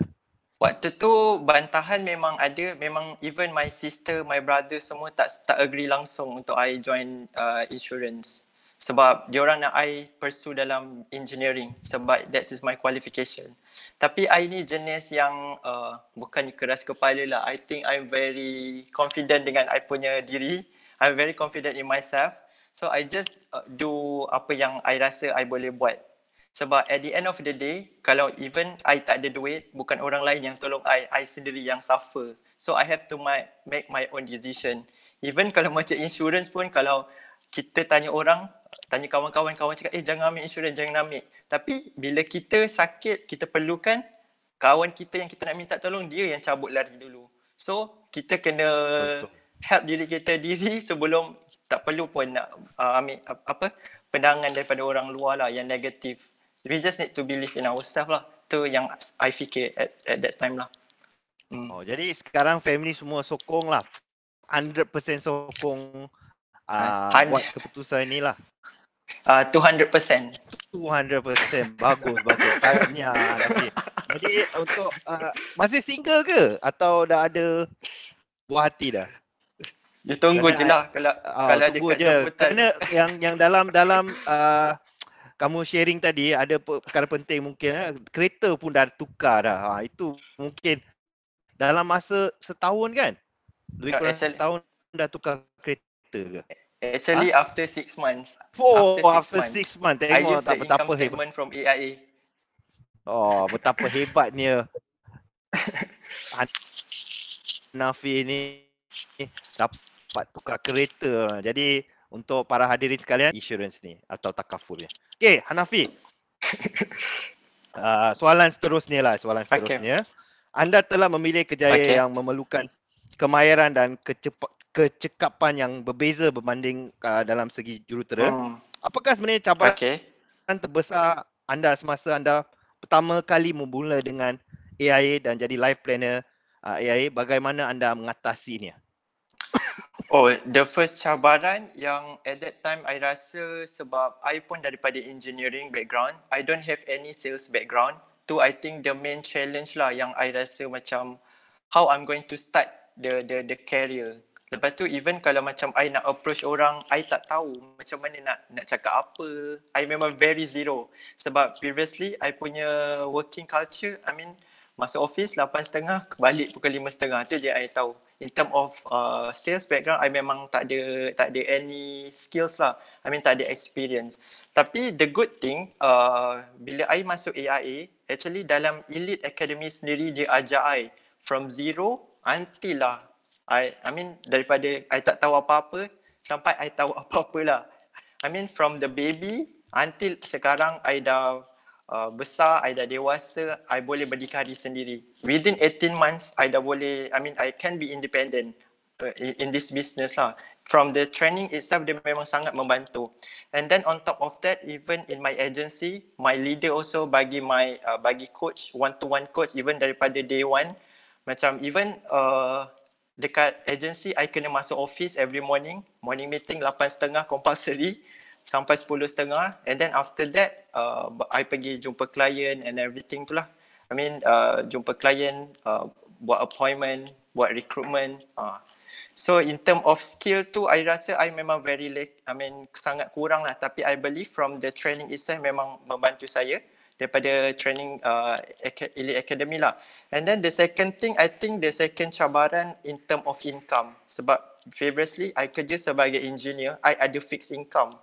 waktu tu bantahan memang ada memang even my sister my brother semua tak tak agree langsung untuk I join uh, insurance sebab dia orang nak I pursue dalam engineering sebab that is my qualification tapi I ni jenis yang uh, bukan keras kepala lah I think I'm very confident dengan I punya diri I'm very confident in myself So I just uh, do apa yang I rasa I boleh buat. Sebab at the end of the day, kalau even I tak ada duit, bukan orang lain yang tolong I, I sendiri yang suffer. So I have to my, make my own decision. Even kalau macam insurance pun, kalau kita tanya orang, tanya kawan-kawan, kawan cakap, eh jangan ambil insurance, jangan ambil. Tapi bila kita sakit, kita perlukan kawan kita yang kita nak minta tolong, dia yang cabut lari dulu. So kita kena Betul. help diri kita diri sebelum tak perlu pun nak uh, ambil apa pendangan daripada orang luar lah yang negatif. We just need to believe in ourselves lah. Tu yang I fikir at, at that time lah. Hmm. Oh, jadi sekarang family semua sokong lah. 100% sokong uh, buat keputusan ni lah. Uh, 200%. 200%. Bagus, bagus. Tanya. Okay. Jadi untuk uh, masih single ke? Atau dah ada buah hati dah? Dia ya, tunggu je lah kalau, oh, kalau tunggu ada kesempatan. Kerana yang, yang dalam dalam uh, kamu sharing tadi ada perkara penting mungkin eh, kereta pun dah tukar dah. Ha, itu mungkin dalam masa setahun kan? Lebih ya, kurang actually, setahun dah tukar kereta ke? Actually ha? after six months. Oh after six, months, six months. Tengok, I use the betapa income statement from AIA. Oh betapa hebatnya. Nafi ni dapat tukar kereta. Jadi untuk para hadirin sekalian, insurance ni atau takaful ni. Okay, Hanafi. Uh, soalan seterusnya lah, soalan seterusnya. Okay. Anda telah memilih kejayaan okay. yang memerlukan kemahiran dan kecep- kecekapan yang berbeza berbanding uh, dalam segi jurutera. Hmm. Apakah sebenarnya cabaran okay. terbesar anda semasa anda pertama kali memula dengan AIA dan jadi life planner uh, ah, AIA bagaimana anda mengatasi ini? Oh, the first cabaran yang at that time I rasa sebab I pun daripada engineering background, I don't have any sales background. Tu I think the main challenge lah yang I rasa macam how I'm going to start the the the career. Lepas tu even kalau macam I nak approach orang, I tak tahu macam mana nak nak cakap apa. I memang very zero. Sebab previously I punya working culture, I mean masuk office 8.30 balik pukul lima setengah tu je I tahu in term of uh, sales background I memang tak ada tak ada any skills lah I mean tak ada experience tapi the good thing uh, bila I masuk AIA actually dalam elite academy sendiri dia ajar I from zero until lah I, I mean daripada I tak tahu apa-apa sampai I tahu apa-apa lah I mean from the baby until sekarang I dah Uh, besar, I dah dewasa, I boleh berdikari sendiri. Within 18 months, I dah boleh, I mean, I can be independent uh, in this business lah. From the training itself, dia memang sangat membantu. And then on top of that, even in my agency, my leader also bagi my, uh, bagi coach, one-to-one coach, even daripada day one. Macam even uh, dekat agency, I kena masuk office every morning. Morning meeting 8.30 compulsory sampai sepuluh setengah, and then after that uh, I pergi jumpa klien and everything tu lah. I mean uh, jumpa klien uh, buat appointment, buat recruitment. Uh. So in term of skill tu I rasa I memang very late, I mean sangat kurang lah tapi I believe from the training itself memang membantu saya daripada training uh, Elite Academy lah. And then the second thing, I think the second cabaran in term of income sebab previously I kerja sebagai engineer, I ada fixed income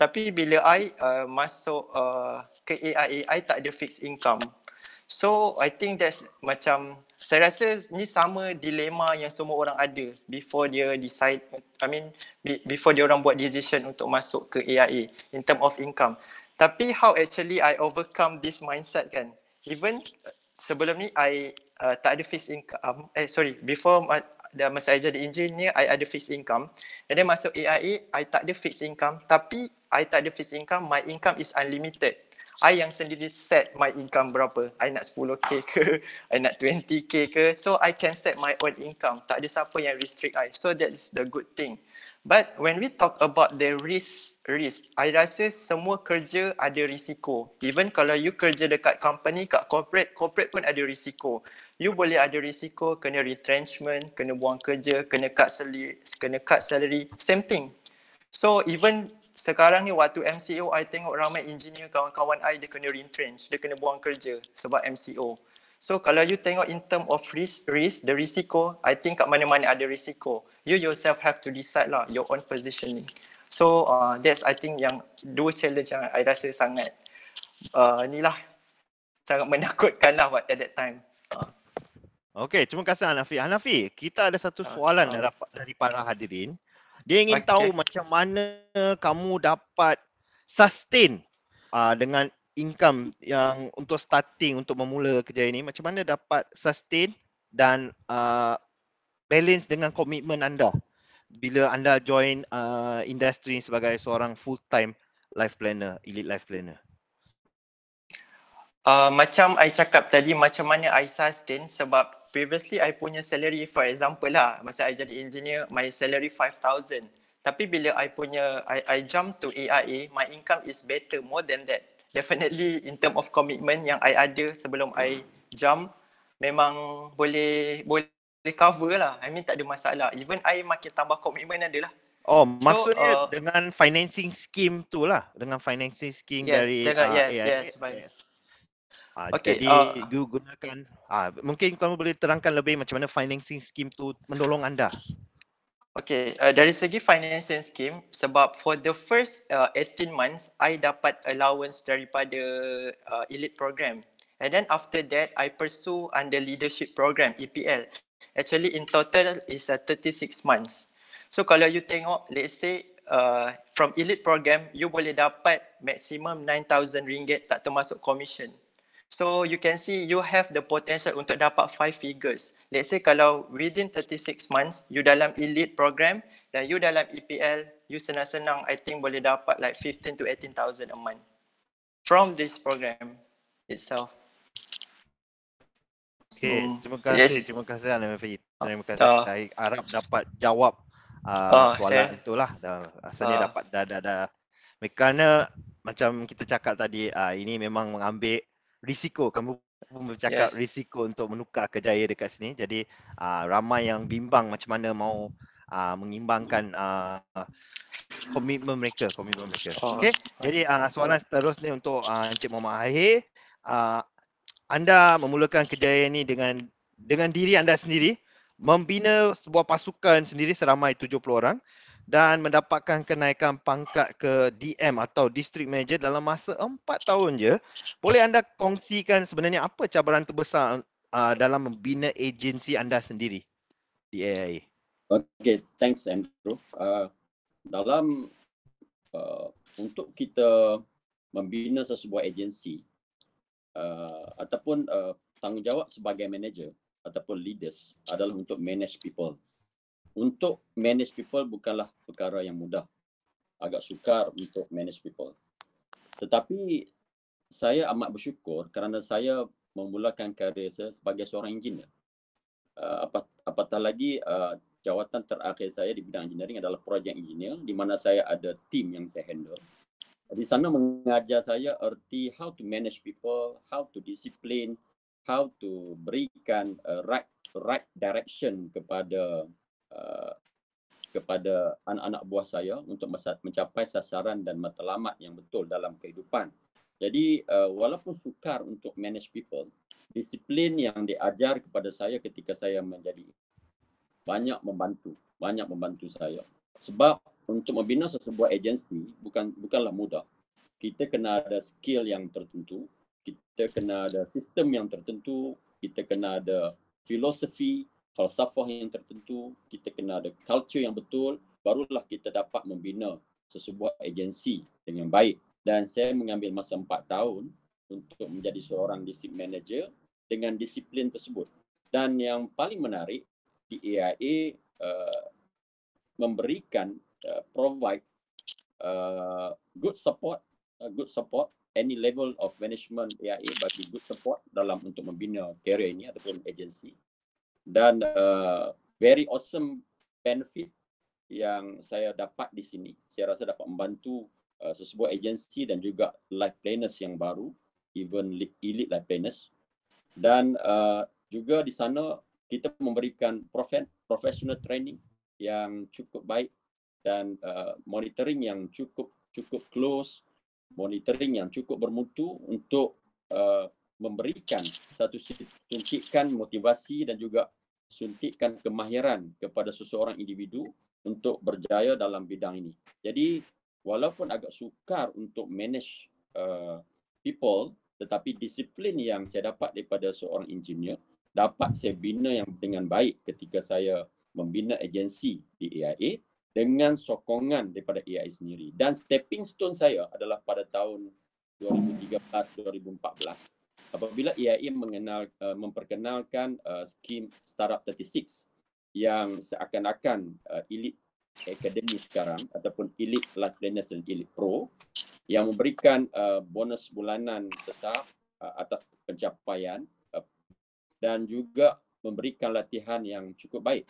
tapi bila I uh, masuk uh, ke AIA, I tak ada fixed income. So I think that's macam saya rasa ni sama dilema yang semua orang ada before dia decide I mean before dia orang buat decision untuk masuk ke AIA in term of income. Tapi how actually I overcome this mindset kan? Even uh, sebelum ni I uh, tak ada fixed income. Um, eh sorry, before ada masa saya jadi engineer, saya ada fixed income. And then masuk AIA, I tak ada fixed income tapi I tak ada fixed income, my income is unlimited. I yang sendiri set my income berapa. I nak 10k ke, I nak 20k ke. So I can set my own income. Tak ada siapa yang restrict I. So that is the good thing. But when we talk about the risk, risk, I rasa semua kerja ada risiko. Even kalau you kerja dekat company, kat corporate, corporate pun ada risiko. You boleh ada risiko kena retrenchment, kena buang kerja, kena cut salary, kena cut salary, same thing. So even sekarang ni waktu MCO I tengok ramai engineer kawan-kawan I dia kena retrench, dia kena buang kerja sebab MCO. So kalau you tengok in term of risk, risk the risiko, I think kat mana-mana ada risiko. You yourself have to decide lah your own positioning. So uh, that's I think yang dua challenge yang I rasa sangat uh, ni lah sangat menakutkan lah at that time. Okay, terima kasih Hanafi. Hanafi, kita ada satu ah, soalan uh, dari para hadirin. Dia ingin okay. tahu macam mana kamu dapat sustain uh, dengan income yang untuk starting untuk memula kerja ini macam mana dapat sustain dan uh, balance dengan komitmen anda bila anda join uh, industri sebagai seorang full time life planner elite life planner uh, macam I cakap tadi macam mana I sustain sebab previously I punya salary for example lah masa I jadi engineer my salary 5000 tapi bila I punya I I jump to AIA my income is better more than that definitely in term of commitment yang I ada sebelum hmm. I jump memang boleh boleh recover lah I mean tak ada masalah even I makin tambah commitment adalah Oh maksudnya uh, dengan financing scheme tu lah dengan financing scheme yes, dari dengan, uh, yes, AIA. yes yes yes. Ah, okay, jadi uh, you gunakan uh, ah, mungkin kamu boleh terangkan lebih macam mana financing scheme tu menolong anda. Okay, uh, dari segi financing scheme sebab for the first uh, 18 months I dapat allowance daripada uh, elite program. And then after that I pursue under leadership program EPL. Actually in total is a uh, 36 months. So kalau you tengok let's say uh, from elite program you boleh dapat maximum 9000 ringgit tak termasuk commission. So you can see you have the potential untuk dapat five figures. Let's say kalau within 36 months you dalam elite program dan you dalam EPL, you senang-senang I think boleh dapat like 15 to 18,000 a month from this program itself. Okay, hmm. terima kasih, yes. terima kasih Anam Fahid. Ah. Terima kasih. Oh. Saya harap dapat jawab uh, oh, soalan saya. itulah. Rasanya oh. dapat dah, dah, dah. Kerana macam kita cakap tadi, uh, ini memang mengambil risiko kamu pun bercakap yes. risiko untuk menukar kejayaan dekat sini jadi uh, ramai yang bimbang macam mana mau uh, mengimbangkan uh, komitmen mereka komitmen mereka oh. okey jadi uh, soalan seterusnya untuk uh, Encik Muhammad Ahir uh, anda memulakan kejayaan ini dengan dengan diri anda sendiri membina sebuah pasukan sendiri seramai 70 orang dan mendapatkan kenaikan pangkat ke DM atau District Manager dalam masa empat tahun je. Boleh anda kongsikan sebenarnya apa cabaran terbesar uh, dalam membina agensi anda sendiri di AIA? Okay, thanks Andrew. Uh, dalam uh, untuk kita membina sesebuah agensi uh, ataupun uh, tanggungjawab sebagai manager ataupun leaders adalah untuk manage people untuk manage people bukanlah perkara yang mudah. Agak sukar untuk manage people. Tetapi saya amat bersyukur kerana saya memulakan karier saya sebagai seorang engineer. Uh, apatah lagi uh, jawatan terakhir saya di bidang engineering adalah projek engineer di mana saya ada tim yang saya handle. Di sana mengajar saya erti how to manage people, how to discipline, how to berikan uh, right right direction kepada Eh, kepada anak-anak buah saya untuk mencapai sasaran dan matlamat yang betul dalam kehidupan. Jadi uh, walaupun sukar untuk manage people, disiplin yang diajar kepada saya ketika saya menjadi banyak membantu, banyak membantu saya. Sebab untuk membina sebuah agensi bukan bukanlah mudah. Kita kena ada skill yang tertentu, kita kena ada sistem yang tertentu, kita kena ada filosofi falsafah yang tertentu, kita kena ada culture yang betul, barulah kita dapat membina sesebuah agensi dengan baik. Dan saya mengambil masa empat tahun untuk menjadi seorang disip manager dengan disiplin tersebut. Dan yang paling menarik, di AIA uh, memberikan uh, provide uh, good support, uh, good support any level of management AIA bagi good support dalam untuk membina karya ini ataupun agensi dan uh, very awesome benefit yang saya dapat di sini. Saya rasa dapat membantu uh, sesebuah agensi dan juga life planners yang baru, even elite life planners. Dan uh, juga di sana kita memberikan professional training yang cukup baik dan uh, monitoring yang cukup cukup close, monitoring yang cukup bermutu untuk uh, memberikan satu suntikan motivasi dan juga suntikan kemahiran kepada seseorang individu untuk berjaya dalam bidang ini. Jadi walaupun agak sukar untuk manage uh, people tetapi disiplin yang saya dapat daripada seorang engineer dapat saya bina yang dengan baik ketika saya membina agensi di AIA dengan sokongan daripada AIA sendiri dan stepping stone saya adalah pada tahun 2013 2014 apabila EIM mengenal uh, memperkenalkan uh, skim startup 36 yang seakan-akan uh, eh, elit akademi sekarang ataupun elit pelatihan dan elit pro yang memberikan uh, bonus bulanan tetap uh, atas pencapaian uh, dan juga memberikan latihan yang cukup baik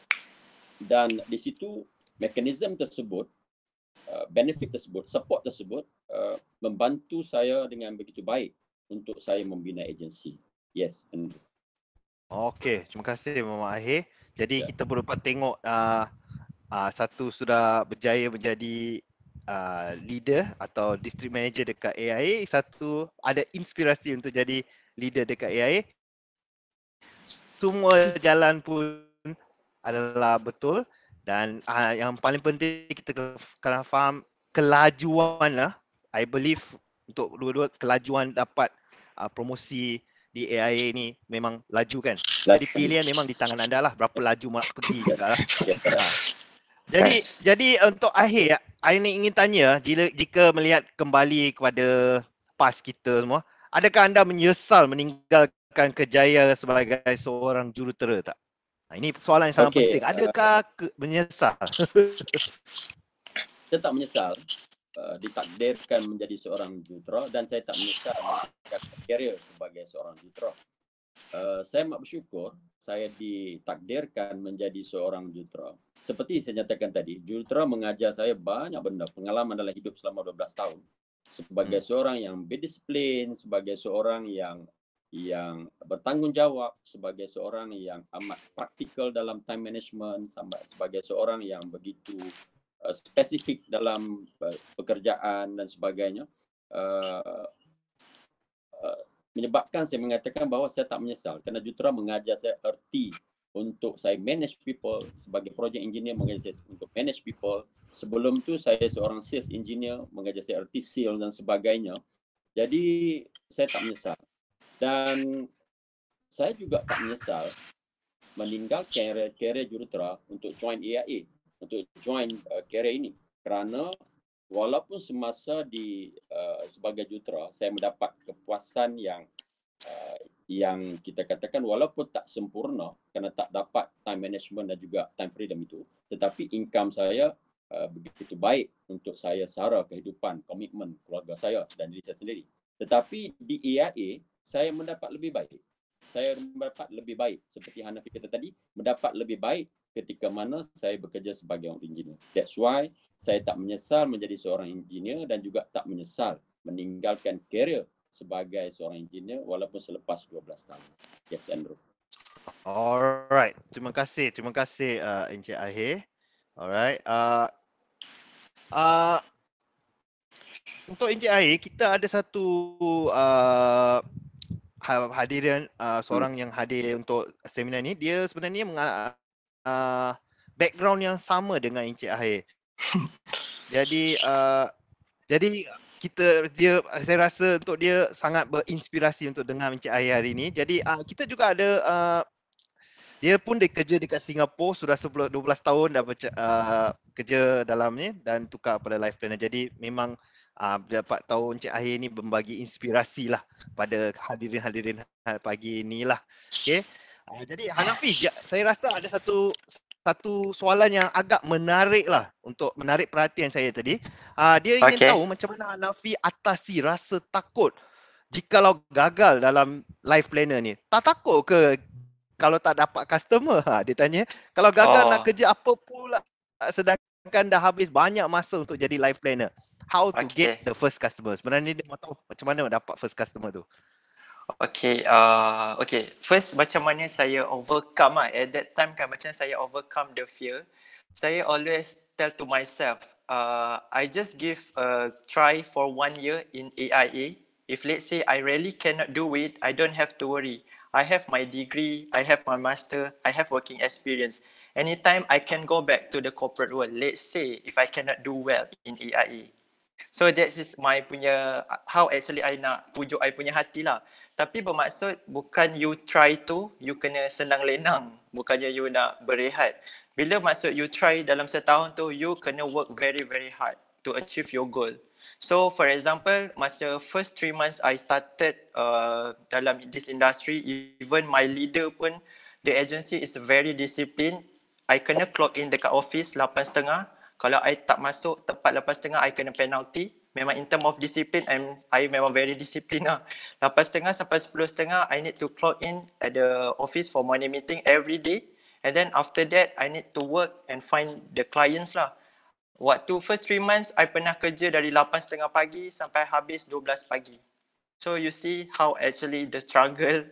dan di situ mekanisme tersebut benefit tersebut, support tersebut uh, membantu saya dengan begitu baik untuk saya membina agensi. Yes, Andrew. Okey, terima kasih Mama Ahe. Jadi ya. kita berupa tengok uh, uh, satu sudah berjaya menjadi Uh, leader atau district manager dekat AIA satu ada inspirasi untuk jadi leader dekat AIA semua jalan pun adalah betul dan uh, yang paling penting kita kena faham kelajuan lah I believe untuk dua-dua kelajuan dapat uh, promosi di AIA ni memang laju kan. Laju. Jadi pilihan memang di tangan anda lah berapa laju nak pergi juga lah. Ha. jadi nice. jadi untuk akhir ya, ingin tanya jika, jika melihat kembali kepada pas kita semua, adakah anda menyesal meninggalkan kejaya sebagai seorang jurutera tak? Nah, ha, ini soalan yang sangat okay. penting. Adakah menyesal? Saya tak menyesal. Eh, ditakdirkan menjadi seorang jutro dan saya tak menyesal mengatakan karier sebagai seorang jutro. Uh, eh, saya amat bersyukur saya ditakdirkan menjadi seorang jutro. Seperti saya nyatakan tadi, jutro mengajar saya banyak benda, pengalaman dalam hidup selama 12 tahun. Sebagai hmm. seorang yang berdisiplin, sebagai seorang yang yang bertanggungjawab, sebagai seorang yang amat praktikal dalam time management, sebagai seorang yang begitu Uh, spesifik dalam uh, pekerjaan dan sebagainya uh, menyebabkan saya mengatakan bahawa saya tak menyesal kerana jutera mengajar saya erti untuk saya manage people sebagai project engineer mengajar saya untuk manage people sebelum tu saya seorang sales engineer mengajar saya erti sales dan sebagainya jadi saya tak menyesal dan saya juga tak menyesal meninggalkan kerja jurutera untuk join AIA untuk join uh, karier ini kerana walaupun semasa di uh, sebagai jutra saya mendapat kepuasan yang uh, yang kita katakan walaupun tak sempurna kerana tak dapat time management dan juga time freedom itu tetapi income saya uh, begitu baik untuk saya sara kehidupan komitmen keluarga saya dan diri saya sendiri tetapi di EIA saya mendapat lebih baik saya mendapat lebih baik seperti Hanafi kata tadi mendapat lebih baik ketika mana saya bekerja sebagai orang engineer. That's why saya tak menyesal menjadi seorang engineer dan juga tak menyesal meninggalkan career sebagai seorang engineer walaupun selepas 12 tahun. Yes, Andrew. Alright. Terima kasih. Terima kasih uh, Encik Ahir. Alright. Uh, uh, untuk Encik Ahir, kita ada satu uh, ha-, hadiran uh, seorang hmm. yang hadir untuk seminar ni dia sebenarnya mengalami, uh, background yang sama dengan Encik Ahir. jadi uh, jadi kita dia saya rasa untuk dia sangat berinspirasi untuk dengar Encik Ahir hari ini. Jadi uh, kita juga ada uh, dia pun dia kerja dekat Singapura sudah 10 12 tahun dah uh, kerja dalam ni dan tukar pada life planner. Jadi memang uh, dapat tahu Encik Ahir ni membagi inspirasi lah pada hadirin-hadirin pagi lah. Okay. Uh, jadi Hanafi, ha- ya, saya rasa ada satu satu soalan yang agak menarik lah untuk menarik perhatian saya tadi. Uh, dia ingin okay. tahu macam mana Hanafi atasi rasa takut jika kalau gagal dalam life planner ni. Tak takut ke kalau tak dapat customer? Ha, dia tanya. Kalau gagal oh. nak kerja apa pula sedangkan dah habis banyak masa untuk jadi life planner. How to okay. get the first customer? Sebenarnya dia mahu tahu macam mana dapat first customer tu. Okay, uh, okay. First, macam mana saya overcome lah. At that time kan, macam saya overcome the fear. Saya always tell to myself, uh, I just give a try for one year in AIA. If let's say I really cannot do it, I don't have to worry. I have my degree, I have my master, I have working experience. Anytime I can go back to the corporate world, let's say if I cannot do well in AIA. So that is my punya, how actually I nak pujuk I punya hati lah tapi bermaksud bukan you try to you kena senang lenang bukannya you nak berehat bila maksud you try dalam setahun tu you kena work very very hard to achieve your goal so for example masa first three months i started uh, dalam this industry even my leader pun the agency is very disciplined i kena clock in dekat office 8:30 kalau i tak masuk tepat 8:30 i kena penalty memang in term of discipline I'm, I memang very disciplined lah 8.30 sampai 10.30 I need to clock in at the office for morning meeting every day and then after that I need to work and find the clients lah waktu first three months I pernah kerja dari lapan 8.30 pagi sampai habis dua belas pagi so you see how actually the struggle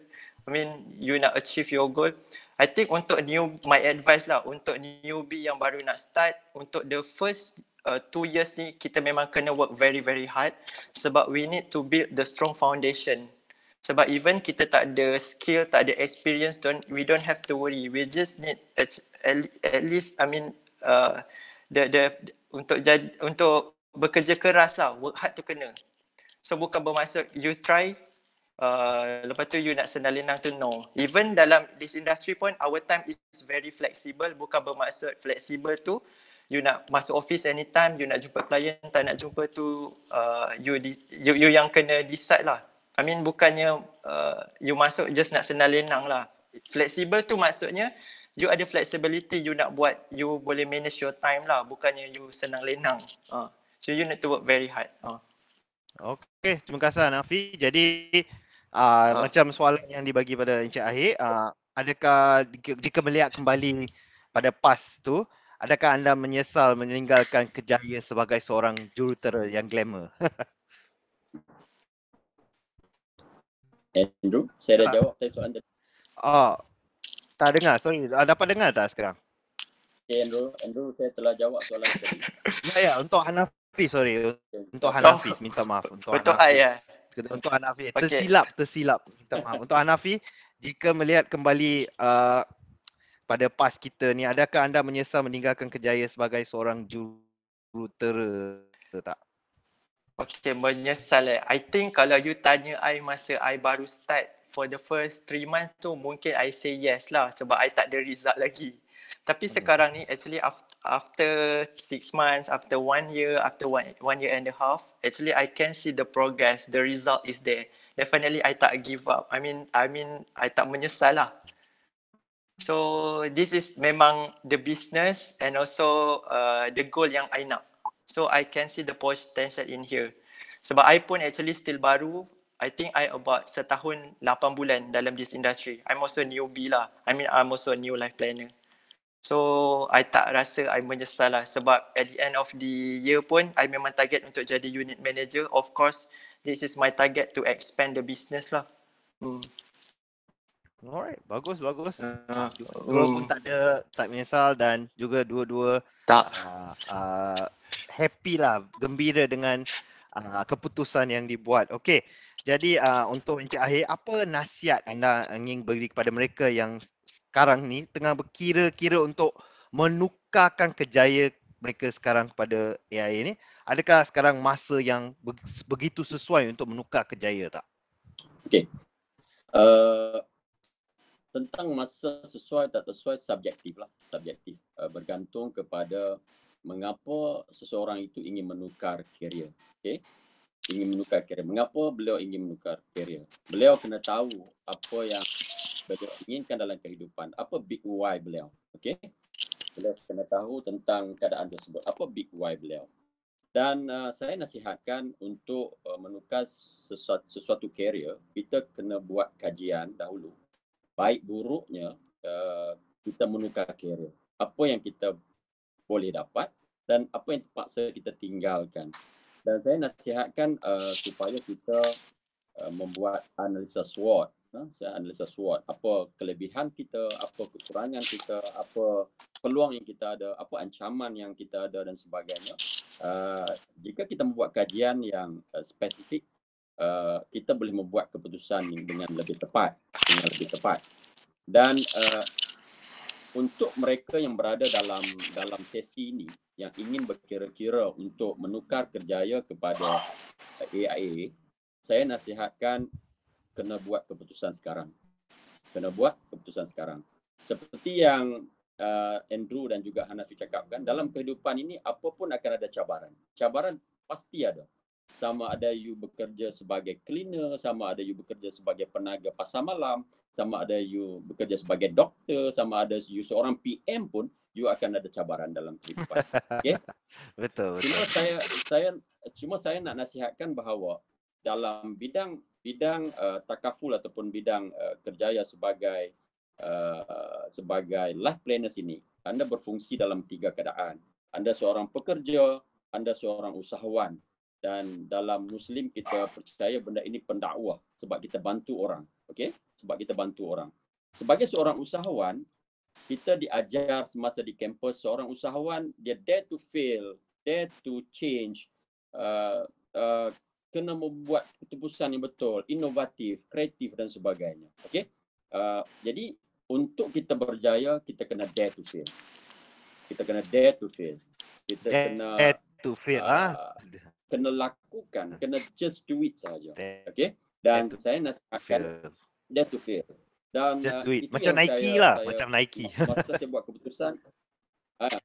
I mean you nak achieve your goal I think untuk new my advice lah untuk newbie yang baru nak start untuk the first Uh, two years ni kita memang kena work very very hard sebab we need to build the strong foundation sebab even kita tak ada skill tak ada experience don't we don't have to worry we just need at, at least i mean uh, the the untuk jad, untuk bekerja keras lah work hard tu kena so bukan bermaksud you try uh, lepas tu you nak senang-lenang tu no even dalam this industry pun our time is very flexible bukan bermaksud flexible tu uh, you nak masuk office anytime, you nak jumpa klien, tak nak jumpa tu uh, you, you, you yang kena decide lah. I mean bukannya uh, you masuk just nak senang lenang lah. Flexible tu maksudnya you ada flexibility you nak buat, you boleh manage your time lah. Bukannya you senang lenang. Uh. So you need to work very hard. Uh. Okay, terima kasih Nafi. Jadi uh, uh. macam soalan yang dibagi pada Encik Ahir, uh, adakah jika melihat kembali pada PAS tu, adakah anda menyesal meninggalkan kejaya sebagai seorang jurutera yang glamour? Andrew, saya dah ah. jawab tadi soalan tadi. Oh, tak dengar. Sorry. Ah, dapat dengar tak sekarang? Okay, Andrew. Andrew, saya telah jawab soalan tadi. ya, ya. Untuk Hanafi sorry. Untuk Hanafi minta maaf. Untuk Betul Hanafi. ya. Untuk Hanafi. Tersilap, tersilap. Minta maaf. Untuk Hanafi, jika melihat kembali uh, pada pas kita ni adakah anda menyesal meninggalkan kejaya sebagai seorang jurutera atau tak Okay, menyesal eh. I think kalau you tanya I masa I baru start for the first three months tu, mungkin I say yes lah sebab I tak ada result lagi. Tapi hmm. sekarang ni actually after, after six months, after one year, after one, one year and a half, actually I can see the progress, the result is there. Definitely I tak give up. I mean, I mean, I tak menyesal lah. So this is memang the business and also uh, the goal yang I nak. So I can see the potential in here. Sebab I pun actually still baru. I think I about setahun lapan bulan dalam this industry. I'm also newbie lah. I mean I'm also a new life planner. So I tak rasa I menyesal lah sebab at the end of the year pun I memang target untuk jadi unit manager. Of course this is my target to expand the business lah. Hmm. Alright, bagus bagus. Uh, uh, pun tak ada tak menyesal dan juga dua-dua tak uh, uh, happy lah, gembira dengan uh, keputusan yang dibuat. Okey. Jadi uh, untuk Encik Ahir, apa nasihat anda ingin beri kepada mereka yang sekarang ni tengah berkira-kira untuk menukarkan kejaya mereka sekarang kepada AI ni? Adakah sekarang masa yang begitu sesuai untuk menukar kejaya tak? Okey. Uh, tentang masa sesuai tak sesuai subjektif lah subjektif uh, bergantung kepada mengapa seseorang itu ingin menukar career okay? ingin menukar career mengapa beliau ingin menukar career beliau kena tahu apa yang beliau inginkan dalam kehidupan apa big why beliau okay? beliau kena tahu tentang keadaan tersebut apa big why beliau dan uh, saya nasihatkan untuk uh, menukar sesuatu, sesuatu career kita kena buat kajian dahulu baik buruknya uh, kita menukar karier. Apa yang kita boleh dapat dan apa yang terpaksa kita tinggalkan. Dan saya nasihatkan uh, supaya kita uh, membuat analisa SWOT. Saya analisa SWOT. Apa kelebihan kita, apa kekurangan kita, apa peluang yang kita ada, apa ancaman yang kita ada dan sebagainya. Uh, jika kita membuat kajian yang uh, spesifik Uh, kita boleh membuat keputusan dengan lebih tepat dengan lebih tepat dan uh, untuk mereka yang berada dalam dalam sesi ini yang ingin berkira-kira untuk menukar kerjaya kepada AIA saya nasihatkan kena buat keputusan sekarang kena buat keputusan sekarang seperti yang uh, Andrew dan juga Hanafi cakapkan dalam kehidupan ini apapun akan ada cabaran cabaran pasti ada sama ada you bekerja sebagai cleaner, sama ada you bekerja sebagai penaga pasar malam, sama ada you bekerja sebagai doktor, sama ada you seorang PM pun, you akan ada cabaran dalam kehidupan. Okay? Betul, betul. Cuma saya, saya, cuma saya nak nasihatkan bahawa dalam bidang bidang uh, takaful ataupun bidang uh, kerjaya sebagai uh, sebagai life planner ini, anda berfungsi dalam tiga keadaan. Anda seorang pekerja, anda seorang usahawan dan dalam muslim kita percaya benda ini pendakwa sebab kita bantu orang okay? sebab kita bantu orang sebagai seorang usahawan kita diajar semasa di kampus seorang usahawan dia dare to fail dare to change uh, uh, kena membuat keputusan yang betul inovatif kreatif dan sebagainya Okay? uh, jadi untuk kita berjaya kita kena dare to fail kita kena dare to fail kita dare kena dare to fail ah. uh, ah kena lakukan, kena just do it saja. Okay? Dan that saya nasihatkan dia to fail. Dan just uh, do it. Macam Nike saya, lah, saya, macam Nike. Masa saya buat keputusan, uh,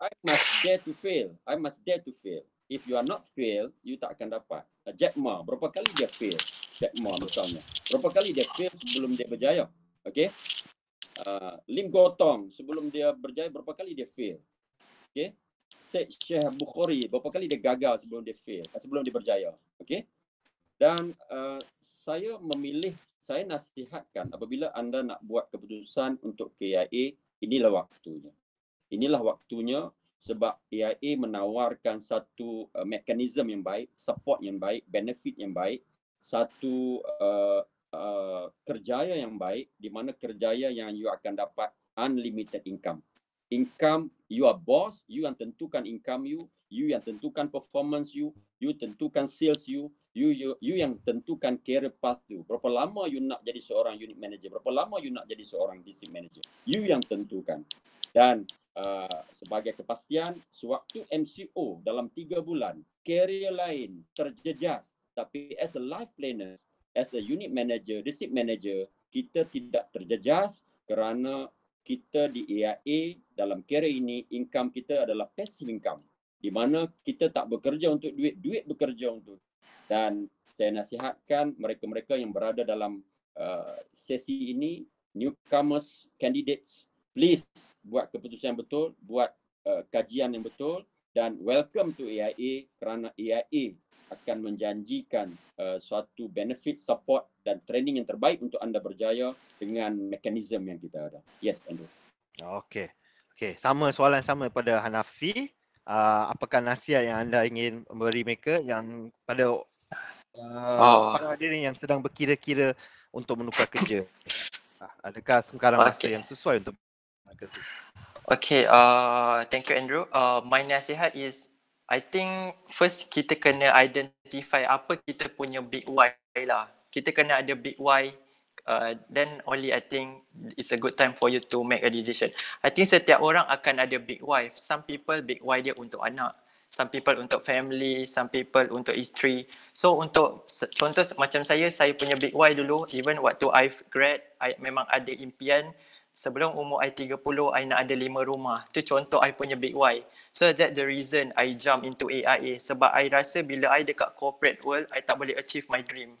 I must dare to fail. I must dare to fail. If you are not fail, you tak akan dapat. Uh, Jack Ma, berapa kali dia fail? Jack Ma misalnya. Berapa kali dia fail sebelum dia berjaya? Okay? Uh, Lim Gotong, sebelum dia berjaya, berapa kali dia fail? Okay? Syed Syekh Bukhari berapa kali dia gagal sebelum dia fail, eh, sebelum dia berjaya. Okey. Dan uh, saya memilih, saya nasihatkan apabila anda nak buat keputusan untuk KIA, inilah waktunya. Inilah waktunya sebab KIA menawarkan satu uh, mekanisme yang baik, support yang baik, benefit yang baik, satu uh, uh, kerjaya yang baik di mana kerjaya yang you akan dapat unlimited income income you are boss you yang tentukan income you you yang tentukan performance you you tentukan sales you you you, you yang tentukan career path you berapa lama you nak jadi seorang unit manager berapa lama you nak jadi seorang district manager you yang tentukan dan uh, sebagai kepastian sewaktu MCO dalam tiga bulan career lain terjejas tapi as a life planner as a unit manager district manager kita tidak terjejas kerana kita di AIA dalam kira ini income kita adalah passive income di mana kita tak bekerja untuk duit duit bekerja untuk dan saya nasihatkan mereka-mereka yang berada dalam uh, sesi ini newcomers candidates please buat keputusan yang betul buat uh, kajian yang betul dan welcome to AIA kerana AIA akan menjanjikan uh, suatu benefit support dan training yang terbaik untuk anda berjaya dengan mekanisme yang kita ada. Yes, Andrew. Okay, okay. sama soalan sama kepada Hanafi. Uh, apakah nasihat yang anda ingin memberi mereka yang pada uh, oh. Ah. para hadirin yang sedang berkira-kira untuk menukar kerja? Ah, adakah sekarang okay. masa yang sesuai untuk kerja? Okay, uh, thank you Andrew. Uh, my nasihat is, I think first kita kena identify apa kita punya big why lah. Kita kena ada big why, uh, then only I think it's a good time for you to make a decision. I think setiap orang akan ada big why. Some people big why dia untuk anak. Some people untuk family, some people untuk isteri. So untuk contoh macam saya, saya punya big why dulu, even waktu I've grad, I memang ada impian sebelum umur I 30, I nak ada lima rumah. Tu contoh I punya big why. So that the reason I jump into AIA. Sebab I rasa bila I dekat corporate world, I tak boleh achieve my dream.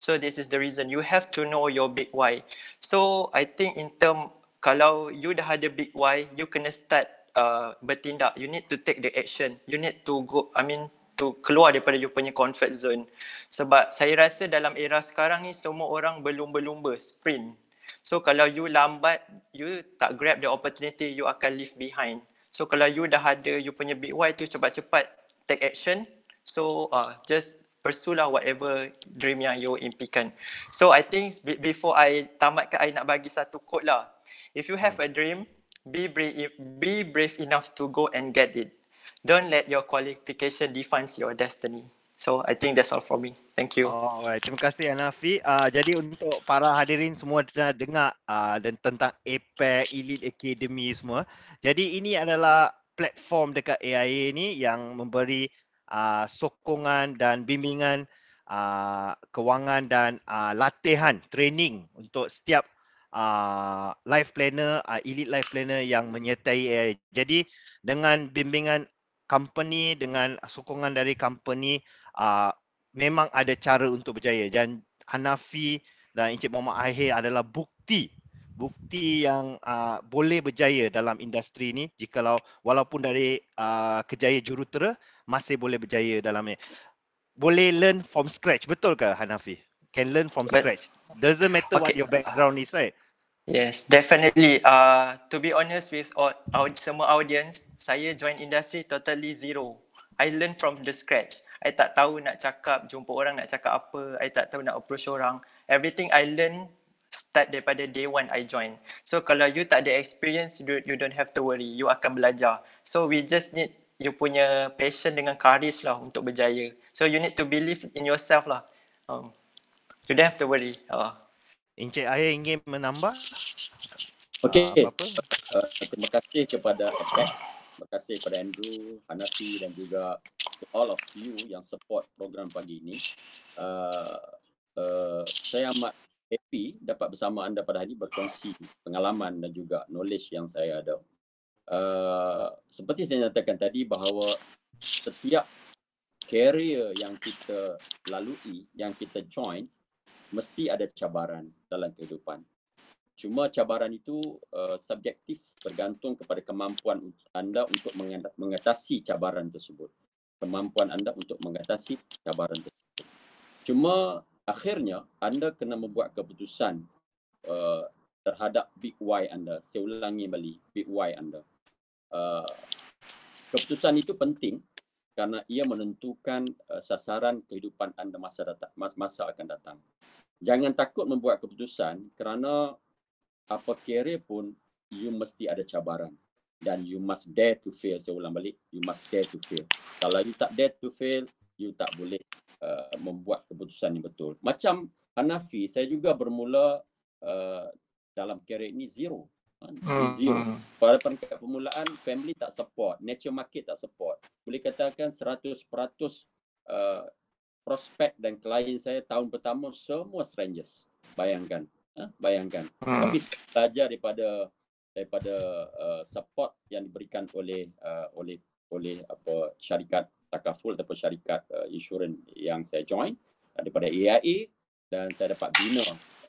So this is the reason. You have to know your big why. So I think in term, kalau you dah ada big why, you kena start uh, bertindak. You need to take the action. You need to go, I mean, to keluar daripada you punya comfort zone. Sebab saya rasa dalam era sekarang ni semua orang berlumba-lumba sprint. So kalau you lambat, you tak grab the opportunity, you akan leave behind. So kalau you dah ada you punya big why tu cepat-cepat take action. So uh, just pursue lah whatever dream yang you impikan. So I think before I tamatkan, I nak bagi satu quote lah. If you have a dream, be brave, be brave enough to go and get it. Don't let your qualification defines your destiny. So I think that's all for me. Thank you. Oh, Alright, terima kasih Anafi. Uh, jadi untuk para hadirin semua dah dengar uh, dan tentang APEC Elite Academy semua. Jadi ini adalah platform dekat AIA ni yang memberi uh, sokongan dan bimbingan uh, kewangan dan uh, latihan training untuk setiap uh, life planner, uh, elite life planner yang menyertai AIA. Jadi dengan bimbingan company dengan sokongan dari company uh, memang ada cara untuk berjaya dan Hanafi dan Encik Muhammad Ahir adalah bukti bukti yang uh, boleh berjaya dalam industri ini jikalau walaupun dari uh, ah, kejaya jurutera masih boleh berjaya dalam ini. Boleh learn from scratch, betul ke Hanafi? Can learn from scratch. Doesn't matter okay. what your background is, right? Yes, definitely. Uh, to be honest with all, our, semua audience, saya join industri totally zero. I learn from the scratch. I tak tahu nak cakap, jumpa orang nak cakap apa, I tak tahu nak approach orang. Everything I learn start daripada day one I join. So kalau you tak ada experience, you, you don't have to worry. You akan belajar. So we just need you punya passion dengan courage lah untuk berjaya. So you need to believe in yourself lah. Um, you don't have to worry. Oh. Encik Ayah ingin menambah? Okay. Uh, apa -apa? Uh, terima kasih kepada Apex kasih kepada Andrew, Hanafi dan juga all of you yang support program pagi ini. Uh, uh, saya amat happy dapat bersama anda pada hari ini berkongsi pengalaman dan juga knowledge yang saya ada. Uh, seperti saya nyatakan tadi bahawa setiap career yang kita lalui, yang kita join, mesti ada cabaran dalam kehidupan. Cuma cabaran itu uh, subjektif bergantung kepada kemampuan anda untuk mengatasi cabaran tersebut. Kemampuan anda untuk mengatasi cabaran tersebut. Cuma akhirnya anda kena membuat keputusan uh, terhadap big why anda. Saya ulangi balik, big why anda. Uh, keputusan itu penting kerana ia menentukan uh, sasaran kehidupan anda masa datang, masa akan datang. Jangan takut membuat keputusan kerana apa kira pun you mesti ada cabaran dan you must dare to fail saya ulang balik you must dare to fail kalau you tak dare to fail you tak boleh uh, membuat keputusan yang betul macam Hanafi saya juga bermula uh, dalam kerek ini zero ha, hmm, zero hmm. pada peringkat permulaan family tak support nature market tak support boleh katakan 100% uh, prospek dan klien saya tahun pertama semua strangers bayangkan Ha, bayangkan. Hmm. Tapi belajar daripada daripada uh, support yang diberikan oleh uh, oleh oleh apa syarikat takaful atau syarikat uh, insurans yang saya join daripada AIA dan saya dapat bina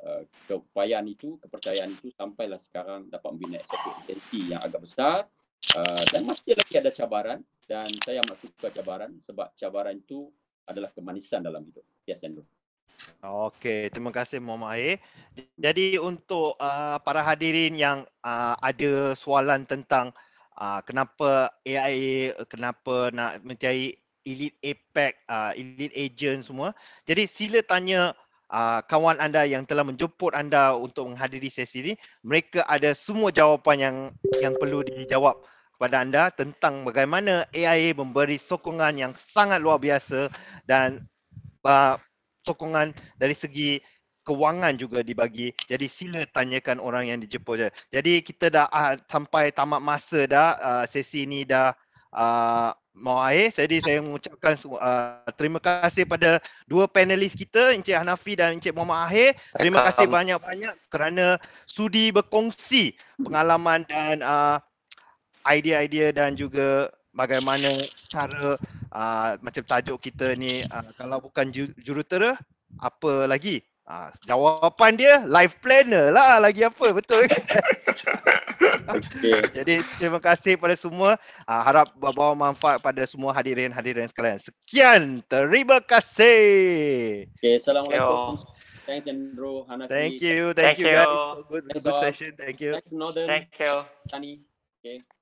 uh, keupayaan itu, kepercayaan itu sampailah sekarang dapat membina satu entiti yang agak besar uh, dan masih lagi ada cabaran dan saya masih suka cabaran sebab cabaran itu adalah kemanisan dalam hidup. Yes, Andrew. Okey, terima kasih Muhammad Ahir. Jadi untuk uh, para hadirin yang uh, ada soalan tentang uh, kenapa AIA, kenapa nak mencari elite APEC, uh, elite agent semua. Jadi sila tanya uh, kawan anda yang telah menjemput anda untuk menghadiri sesi ini. Mereka ada semua jawapan yang yang perlu dijawab kepada anda tentang bagaimana AIA memberi sokongan yang sangat luar biasa dan uh, sokongan dari segi kewangan juga dibagi. Jadi sila tanyakan orang yang di Jepun Jadi kita dah uh, sampai tamat masa dah uh, sesi ini dah uh, mau akhir. Jadi saya mengucapkan uh, terima kasih pada dua panelis kita, Encik Hanafi dan Encik Muhammad Ahir. Terima kasih banyak-banyak kerana sudi berkongsi pengalaman dan uh, idea-idea dan juga bagaimana cara Ah, macam tajuk kita ni uh, kalau bukan jurutera apa lagi? Uh, jawapan dia life planner lah lagi apa betul. okay. Jadi terima kasih pada semua. Uh, harap bawa manfaat pada semua hadirin-hadirin sekalian. Sekian terima kasih. Okay, assalamualaikum. Okay, Thanks Andrew, Hanafi. Thank you, thank, thank you, you guys. So good, Thanks good session. Thank you. Thanks Northern. Thank you. Tani. Okay.